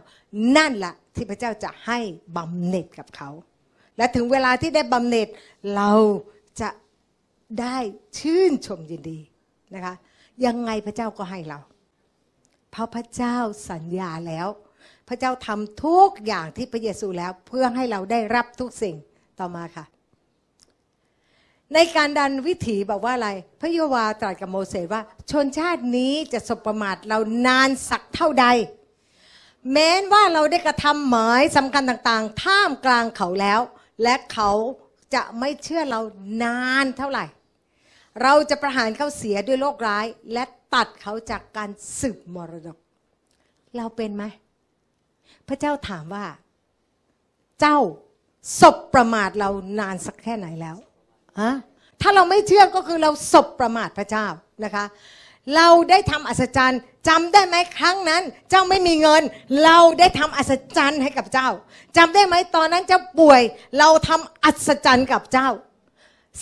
นั่นแหละที่พระเจ้าจะให้ บำเหน็จกับเขา และถึงเวลาที่ได้บำเหน็จเราจะได้ชื่นชมยินดีนะคะยังไงพระเจ้าก็ให้เรา เพราะพระเจ้าสัญญาแล้ว พระเจ้าทำทุกอย่างที่พระเยซูแล้วเพื่อให้เราได้รับทุกสิ่งต่อมาค่ะ ในการดันวิถีบอกว่าอะไร พระโยวาตรัสกับโมเสสว่า ชนชาตินี้จะสบประมาทเรานานสักเท่าใด แม้นว่าเราได้กระทำหมายสำคัญต่างๆ ท่ามกลางเขาแล้วและเขาจะไม่เชื่อเรานานเท่าไหร่ เราจะประหารเขาเสียด้วยโรคร้าย และตัดเขาจากการสืบมรดก เราเป็นไหม พระเจ้าถามว่า เจ้าศพประมาทเรานานสักแค่ไหนแล้ว ฮะ ถ้าเราไม่เชื่อก็คือเราศพประมาทพระเจ้า นะคะเราได้ทำอัศจรรย์จำได้ไหมครั้งนั้นเจ้าไม่มีเงินเราได้ทำอัศจรรย์ให้กับเจ้าจำได้ไหมตอนนั้นเจ้าป่วยเราทำอัศจรรย์กับเจ้า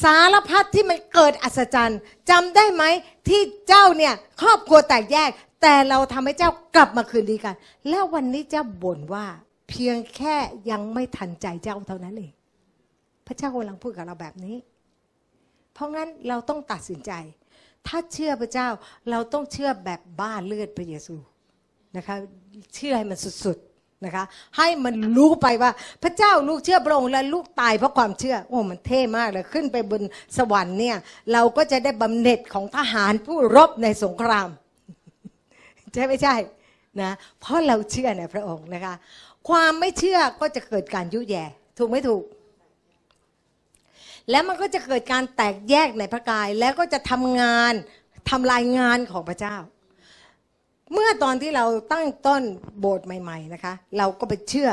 สารพัดที่มันเกิดอัศจรรย์จำได้ไหมที่เจ้าเนี่ย ครอบครัวแตกแยก แต่เราทำให้เจ้ากลับมาคืนดีกัน แล้ววันนี้เจ้าบ่นว่าเพียงแค่ยังไม่ทันใจเจ้าเท่านั้นเองพระเจ้ากำลังพูดกับเราแบบนี้ เพราะงั้นเราต้องตัดสินใจถ้าเชื่อพระเจ้าเราต้องเชื่อแบบบ้าเลือดพระเยซูนะคะเชื่อให้มันสุดๆนะคะ ให้มันรู้ไปว่า พระเจ้าลูกเชื่อพระองค์และลูกตายเพราะความเชื่อ โอ้ มันเท่มากเลยขึ้นไปบนสวรรค์เนี่ย เราก็จะได้บำเหน็จของทหารผู้รบในสงครามใช่ไม่ใช่นะเพราะเราเชื่อในพระองค์นะคะความไม่เชื่อก็จะเกิดการยุแย่ถูกไม่ถูกแล้วมันก็จะเกิดการแตกแยกในพระกายแล้วก็จะทำงานทำลายงานของพระเจ้า เมื่อตอนที่เราตั้งต้นโบสถ์ใหม่ ๆนะคะ เราก็ไปเชื่อ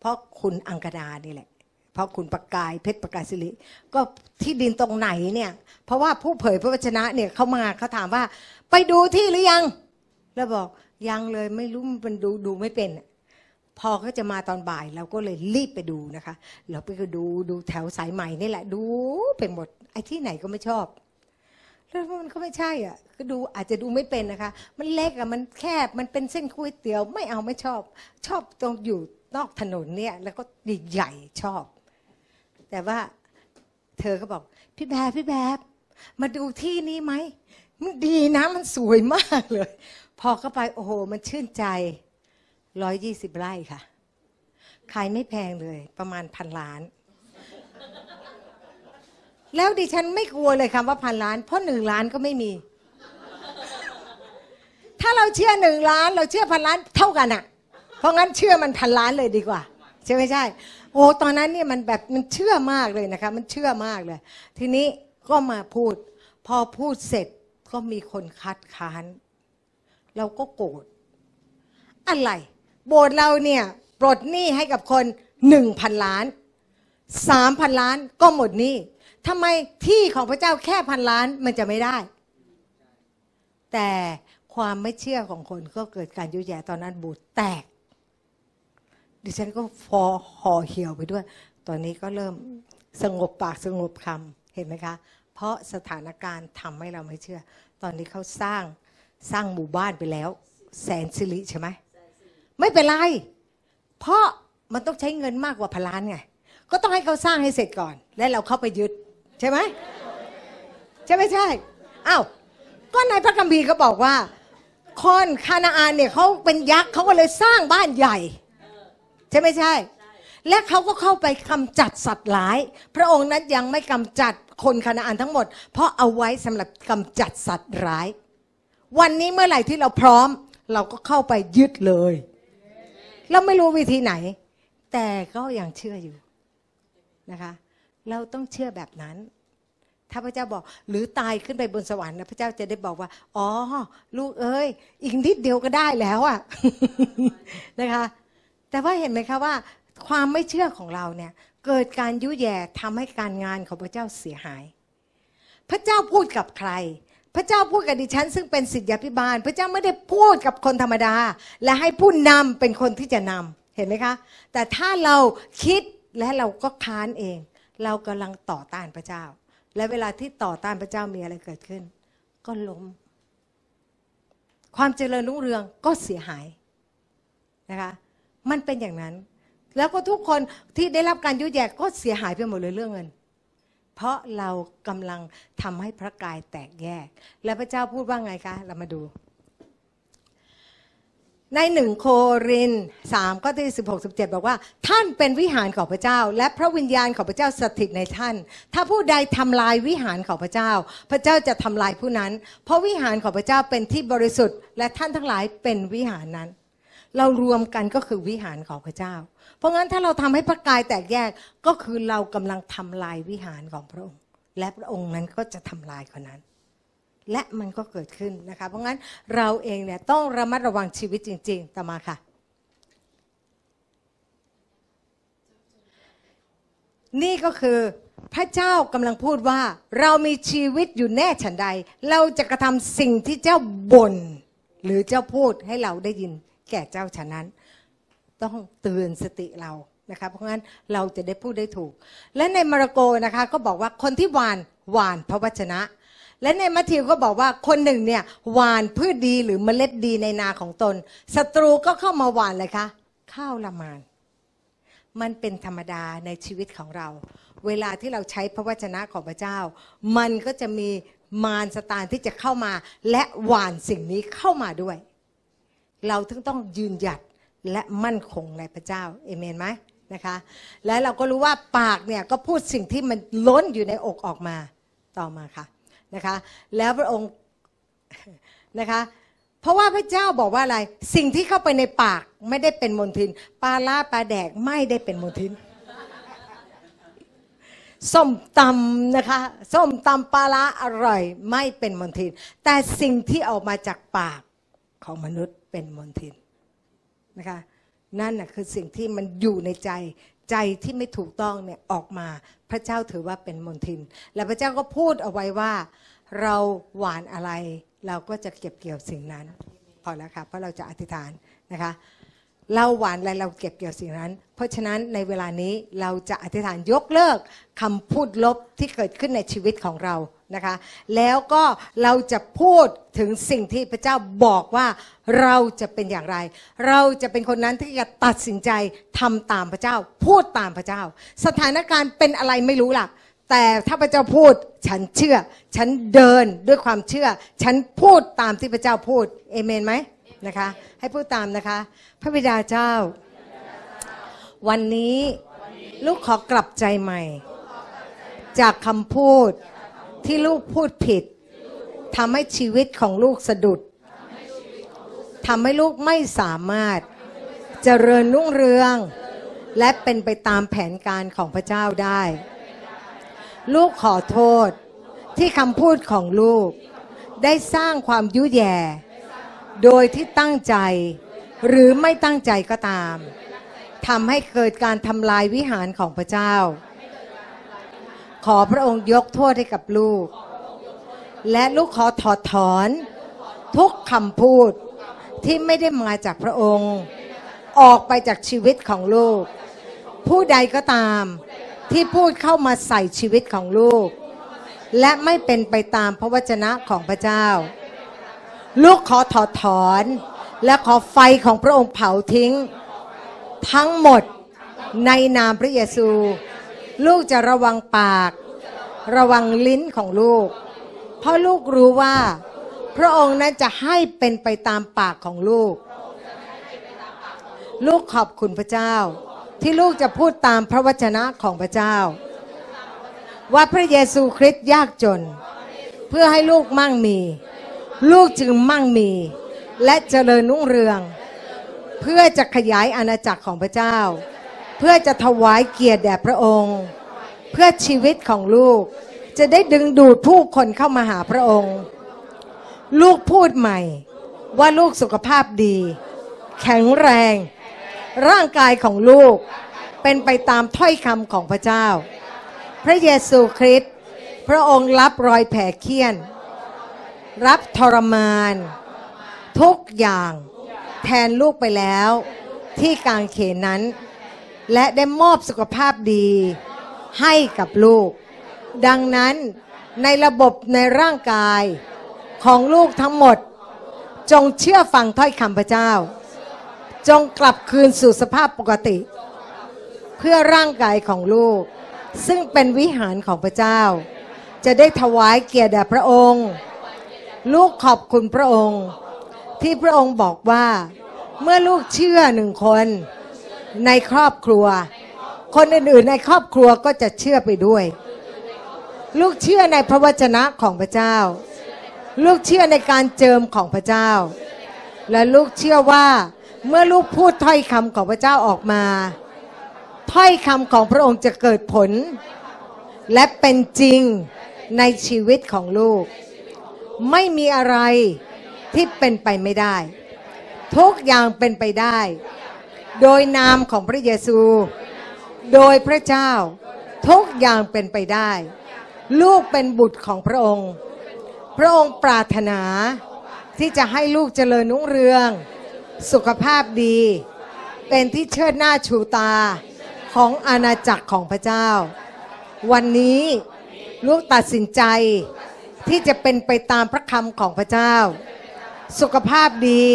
เพราะคุณอังกดานี่แหละ เพราะคุณประกายเพชรประกายสิริก็ที่ดินตรงไหนเนี่ย เพราะว่าผู้เผยพระวจนะเนี่ยเขามาเขาถามว่า ไปดูที่หรือยังแล้วบอกยังเลยไม่รู้มันดูดูไม่เป็นพอก็จะมาตอนบ่ายเราก็เลยรีบไปดูนะคะ เราไปก็ดูดูแถวสายใหม่นี่แหละ ดูไปหมดไอ้ที่ไหนก็ไม่ชอบ แล้วมันก็ไม่ใช่อ่ะก็ดูอาจจะดูไม่เป็นนะคะ มันเล็กอ่ะมันแคบมันเป็นเส้นคุยเตี๋ยว ไม่เอาไม่ชอบ ชอบตรงอยู่นอกถนนเนี่ย แล้วก็ใหญ่ชอบ แต่ว่าเธอก็บอก พี่แบบพี่แบบมาดูที่นี้ไหมมันดีนะมันสวยมากเลย พอเข้าไปโอ้โหมันชื่นใจร้อยยี่สิบไร่ค่ะขายไม่แพงเลย ประมาณพันล้าน แล้วดิฉันไม่กลัวเลยคำว่าพันล้าน เพราะหนึ่งล้านก็ไม่มี ถ้าเราเชื่อหนึ่งล้าน เราเชื่อพันล้าน เท่ากันอะเพราะ งั้นเชื่อมันพันล้านเลยดีกว่า ใช่ไม่ใช่ โอ้ ตอนนั้นเนี่ยมันแบบมันเชื่อมากเลยนะคะ มันเชื่อมากเลย ทีนี้ก็มาพูด พอพูดเสร็จก็มีคนคัดค้าน เราก็โกรธอะไรโบสถ์เราเนี่ยปลดหนี้ให้กับคนหนึ่งพันล้านสามพันล้านก็หมดหนี้ทำไมที่ของพระเจ้าแค่พันล้านมันจะไม่ได้ แต่ความไม่เชื่อของคนก็เกิดการยุ่ยแย่ตอนนั้นบูดแตก ดิฉันก็ฟอห่อเหี่ยวไปด้วย ตอนนี้ก็เริ่มสงบปากสงบคำเห็นไหมคะ เพราะสถานการณ์ทำให้เราไม่เชื่อ ตอนนี้เขาสร้างสร้างหมู่บ้านไปแล้วแสนสิริใช่ไหมไม่เป็นไร เพราะมันต้องใช้เงินมากกว่าพันล้านไง ก็ต้องให้เขาสร้างให้เสร็จก่อน แล้วเราเข้าไปยึดใช่ไหมใช่ไม่ใช่อ้าวก็านพระกัมพีเขก็บอกว่า คนคานาอานเนี่ยเขาเป็นยักษ์เขาก็เลยสร้างบ้านใหญ่ใช่ไม่ใช่ และเขาก็เข้าไปกำจัดสัตว์ร้าย พระองค์นั้นยังไม่กำจัดคนคานาอานทั้งหมด เพราะเอาไว้สำหรับกำจัดสัตว์ร้าย วันนี้เมื่อไหร่ที่เราพร้อม เราก็เข้าไปยึดเลยเราไม่รู้วิธีไหน แต่ก็ยังเชื่ออยู่นะคะ เราต้องเชื่อแบบนั้น ถ้าพระเจ้าบอกหรือตายขึ้นไปบนสวรรค์นะพระเจ้าจะได้บอกว่าอ๋อลูกเอ้ยอีกนิดเดียวก็ได้แล้วอะนะคะ แต่ว่าเห็นไหมคะว่า ความไม่เชื่อของเราเนี่ย เกิดการยุแย่ทำให้การงานของพระเจ้าเสียหาย พระเจ้าพูดกับใครพระเจ้าพูดกับดิฉันซึ่งเป็นสิทธิพิบาลพระเจ้าไม่ได้พูดกับคนธรรมดา และให้ผู้นำเป็นคนที่จะนำเห็นไหมคะ แต่ถ้าเราคิดและเราก็ค้านเอง เรากำลังต่อต้านพระเจ้า และเวลาที่ต่อต้านพระเจ้ามีอะไรเกิดขึ้น ก็ล้ม ความเจริญรุ่งเรืองก็เสียหาย นะคะ มันเป็นอย่างนั้น แล้วก็ทุกคนที่ได้รับการยุแยกก็เสียหายไปหมดเลยเรื่องเงินเพราะเรากำลังทำให้พระกายแตกแยก และพระเจ้าพูดว่าไงคะ เรามาดู ในหนึ่งโครินสามก็ที่สิบหกสิบเจ็ดบอกว่า ท่านเป็นวิหารของพระเจ้า และพระวิญญาณของพระเจ้าสถิตในท่าน ถ้าผู้ใดทำลายวิหารของพระเจ้า พระเจ้าจะทำลายผู้นั้น เพราะวิหารของพระเจ้าเป็นที่บริสุทธิ์และท่านทั้งหลายเป็นวิหารนั้น เรารวมกันก็คือวิหารของพระเจ้าราะงั้นถ้าเราทำให้พระกายแตกแยกก็คือเรา กำลังทำลายวิหารของพระองค์ และพระองค์นั้นก็จะทำลายคนนั้น และมันก็เกิดขึ้นนะคะเพราะงั้นเราเองเนี่ยต้องระมัดระวังชีวิตจริง ๆต่อมาค่ะนี่ก็คือพระเจ้ากำลังพูดว่าเรามีชีวิตอยู่แน่ฉันใด เราจะกระทำสิ่งที่เจ้าบ่นหรือเจ้าพูดให้เราได้ยินแก่เจ้าฉะนั้นต้องเตือนสติเรา นะคะเพราะงั้นเราจะได้พูดได้ถูก และในมาระโกนะคะก็บอกว่าคนที่หวานหวานพระวจนะ และในมัทธิวก็บอกว่าคนหนึ่งเนี่ยหวานพืชดีหรือเมล็ดดีในนาของตน ศัตรูก็เข้ามาหวานเลยคะข้าวละมาน มันเป็นธรรมดาในชีวิตของเรา เวลาที่เราใช้พระวจนะของพระเจ้า มันก็จะมีมารสตานที่จะเข้ามาและหวานสิ่งนี้เข้ามาด้วย เราถึงต้องยืนหยัดและมั่นคงในพระเจ้า เอเมนไหมนะคะ และเราก็รู้ว่าปากเนี่ยก็พูดสิ่งที่มันล้นอยู่ในอกออกมาต่อมาค่ะนะคะ แล้วพระองค์นะคะ เพราะว่าพระเจ้าบอกว่าอะไร สิ่งที่เข้าไปในปากไม่ได้เป็นมลทินปลาล่าปลาแดกไม่ได้เป็นมลทิน ส้มตำนะคะ ส้มตำปลาล่าอร่อยไม่เป็นมลทิน แต่สิ่งที่ออกมาจากปากของมนุษย์เป็นมลทินนะคะนั่นนะคือสิ่งที่มันอยู่ในใจใจที่ไม่ถูกต้องเนี่ยออกมา พระเจ้าถือว่าเป็นมนทิน และพระเจ้าก็พูดเอาไว้ว่าเราหวานอะไร เราก็จะเก็บเกี่ยวสิ่งนั้นพอแล้วค่ะเพราะเราจะอธิษฐานนะคะเราหวานอะไรเราเก็บเกี่ยวสิ่งนั้น เพราะฉะนั้นในเวลานี้เราจะอธิษฐานยกเลิกคำพูดลบที่เกิดขึ้นในชีวิตของเรานะคะแล้วก็เราจะพูดถึงสิ่งที่พระเจ้าบอกว่าเราจะเป็นอย่างไร เราจะเป็นคนนั้นที่จะตัดสินใจทำตามพระเจ้า พูดตามพระเจ้า สถานการณ์เป็นอะไรไม่รู้หล่กแต่ถ้าพระเจ้าพูดฉันเชื่อ ฉันเดินด้วยความเชื่อ ฉันพูดตามที่พระเจ้าพูดเอเมนไหมนะคะให้พูดตามนะคะพระบิดาเจ้า วันนี้ลูกขอกลับใจใหม่ จากคำพูดที่ลูกพูดผิดทำให้ชีวิตของลูกสะดุดทำให้ลูกไม่สามารถเจริญรุ่งเรือง และเป็นไปตามแผนการของพระเจ้าได้ ลูกขอโทษที่คำพูดของลูกได้สร้างความยุ่ยแย่โดยที่ตั้งใจหรือไม่ตั้งใจก็ตามทำให้เกิดการทำลายวิหารของพระเจ้าขอพระองค์ยกโทษให้กับลูก และลูกขอถอดถอน ทุกคำพูดที่ไม่ได้มาจากพระองค์ออกไปจากชีวิตของลูก ผู้ใดก็ตามที่พูดเข้ามาใส่ชีวิตของลูก และไม่เป็นไปตามพระวจนะของพระเจ้า ลูกขอถอดถอนและขอไฟของพระองค์เผาทิ้ง ทั้งหมดในนามพระเยซูลูกจะระวังปาก ระวังลิ้นของลูก เพราะลูกรู้ว่า พระองค์นั้นจะให้เป็นไปตามปากของลูก ลูกขอบคุณพระเจ้า ที่ลูกจะพูดตามพระวจนะของพระเจ้า ว่าพระเยซูคริสต์ยากจน เพื่อให้ลูกมั่งมี ลูกจึงมั่งมี และเจริญรุ่งเรือง เพื่อจะขยายอาณาจักรของพระเจ้าพื่อจะถวายเกียรติแด่พระองค์ เพื่อชีวิตของลูกจะได้ดึงดูดผู้คนเข้ามาหาพระองค์ ลูกพูดใหม่ว่าลูกสุขภาพดี แข็งแรง ร่างกายของลูกเป็นไปตามถ้อยคำของพระเจ้า พระเยซูคริสต์พระองค์รับรอยแผลเคี้ยน รับทรมาน ทุกอย่างแทนลูกไปแล้วที่กางเขนนั้นและได้มอบสุขภาพดีให้กับลูก ดังนั้นในระบบในร่างกายของลูกทั้งหมด จงเชื่อฟังถ้อยคำพระเจ้า จงกลับคืนสู่สภาพปกติ เพื่อร่างกายของลูก ซึ่งเป็นวิหารของพระเจ้า จะได้ถวายเกียรติแด่พระองค์ ลูกขอบคุณพระองค์ ที่พระองค์บอกว่าเมื่อลูกเชื่อหนึ่งคนในครอบครัว คนอื่นๆในครอบครัวก็จะเชื่อไปด้วย ลูกเชื่อในพระวจนะของพระเจ้า ลูกเชื่อในการเจิมของพระเจ้า และลูกเชื่อว่าเมื่อลูกพูดถ้อยคำของพระเจ้าออกมาถ้อยคำของพระองค์จะเกิดผล และเป็นจริงในชีวิตของลูก ไม่มีอะไรที่เป็นไปไม่ได้ ทุกอย่างเป็นไปได้โดยนามของพระเยซู โดยพระเจ้า ทุกอย่างเป็นไปได้ ลูกเป็นบุตรของพระองค์ พระองค์ปรารถนาที่จะให้ลูกเจริญนุ่งเรืองสุขภาพดี เป็นที่เชิดหน้าชูตาของอาณาจักรของพระเจ้า วันนี้ลูกตัดสินใจที่จะเป็นไปตามพระคำของพระเจ้า สุขภาพดี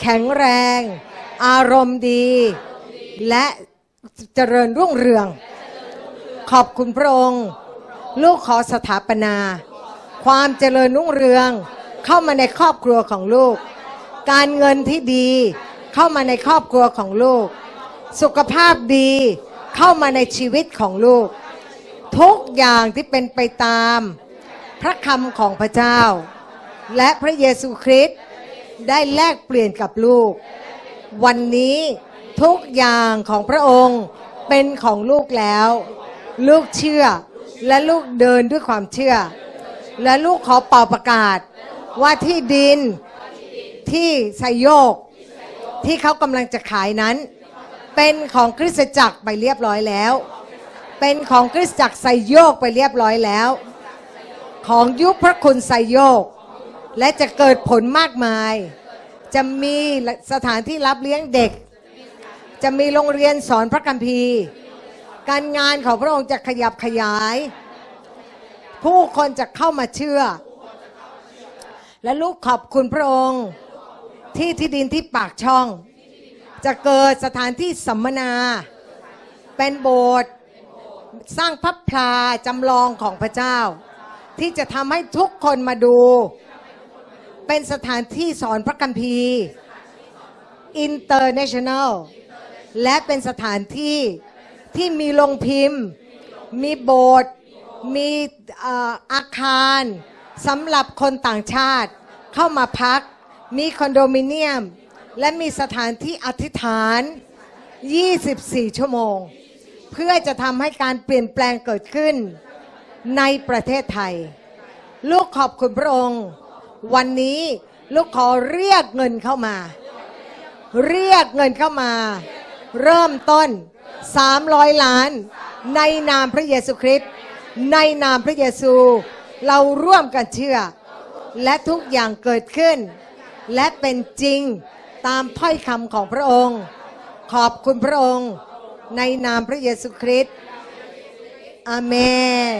แข็งแรงอารมณ์ดีและเจริญรุ่งเรืองขอบคุณ พระองค์ลูกขอสถาปนา ความเจริญรุ่งเรือง เข้ามาในครอบครัวของลูก การเงินที่ดีเข้ามาในครอบครัวของลูก สุขภาพดีเข้ามาในชีวิตของลูก ทุกอย่างที่เป็นไปตามพระคำของพระเจ้า และพระเยซูคริสต์ได้แลกเปลี่ยนกับลูกวันนี้ทุกอย่างของพระองค์เป็นของลูกแล้ว ลูกเชื่อและลูกเดินด้วยความเชื่อ และลูกขอเป่าประกาศ ว่าที่ดินที่ไซโยกที่เขากำลังจะขายนั้น เป็นของคริสตจักรไปเรียบร้อยแล้ว เป็นของคริสตจักรไซโยกไปเรียบร้อยแล้ว ของยุคพระคุณไซโยก และจะเกิดผลมากมายจะมีสถานที่รับเลี้ยงเด็ก จะมีโรงเรียนสอนพระคัมภีร์ การงานของพระองค์จะขยับขยาย ผู้คนจะเข้ามาเชื่อ และลูกขอบคุณพระองค์ที่ที่ดินที่ปากช่อง จะเกิดสถานที่สัมมนา เป็นโบสถ์สร้างพับพลาจำลองของพระเจ้า ที่จะทำให้ทุกคนมาดูเป็นสถานที่สอนพระคัมภีร์ international และเป็นสถานที่ ที่มีโรงพิมพ์ มีโบสถ์มีอาคารสำหรับคนต่างชาติ เข้ามาพัก มีคอนโดมิเนียม และมีสถานที่อธิษฐาน 24 ชั่วโมง เพื่อจะทำให้การเปลี่ยนแปลงเกิดขึ้นในประเทศไทย ลูกขอบคุณพระองค์วันนี้ลูกขอเรียกเงินเข้ามา เรียกเงินเข้ามา เริ่มต้น 300 ล้าน ในนามพระเยซูคริสต์ ในนามพระเยซู เราร่วมกันเชื่อ และทุกอย่างเกิดขึ้น และเป็นจริงตามถ้อยคำของพระองค์ ขอบคุณพระองค์ ในนามพระเยซูคริสต์อเมน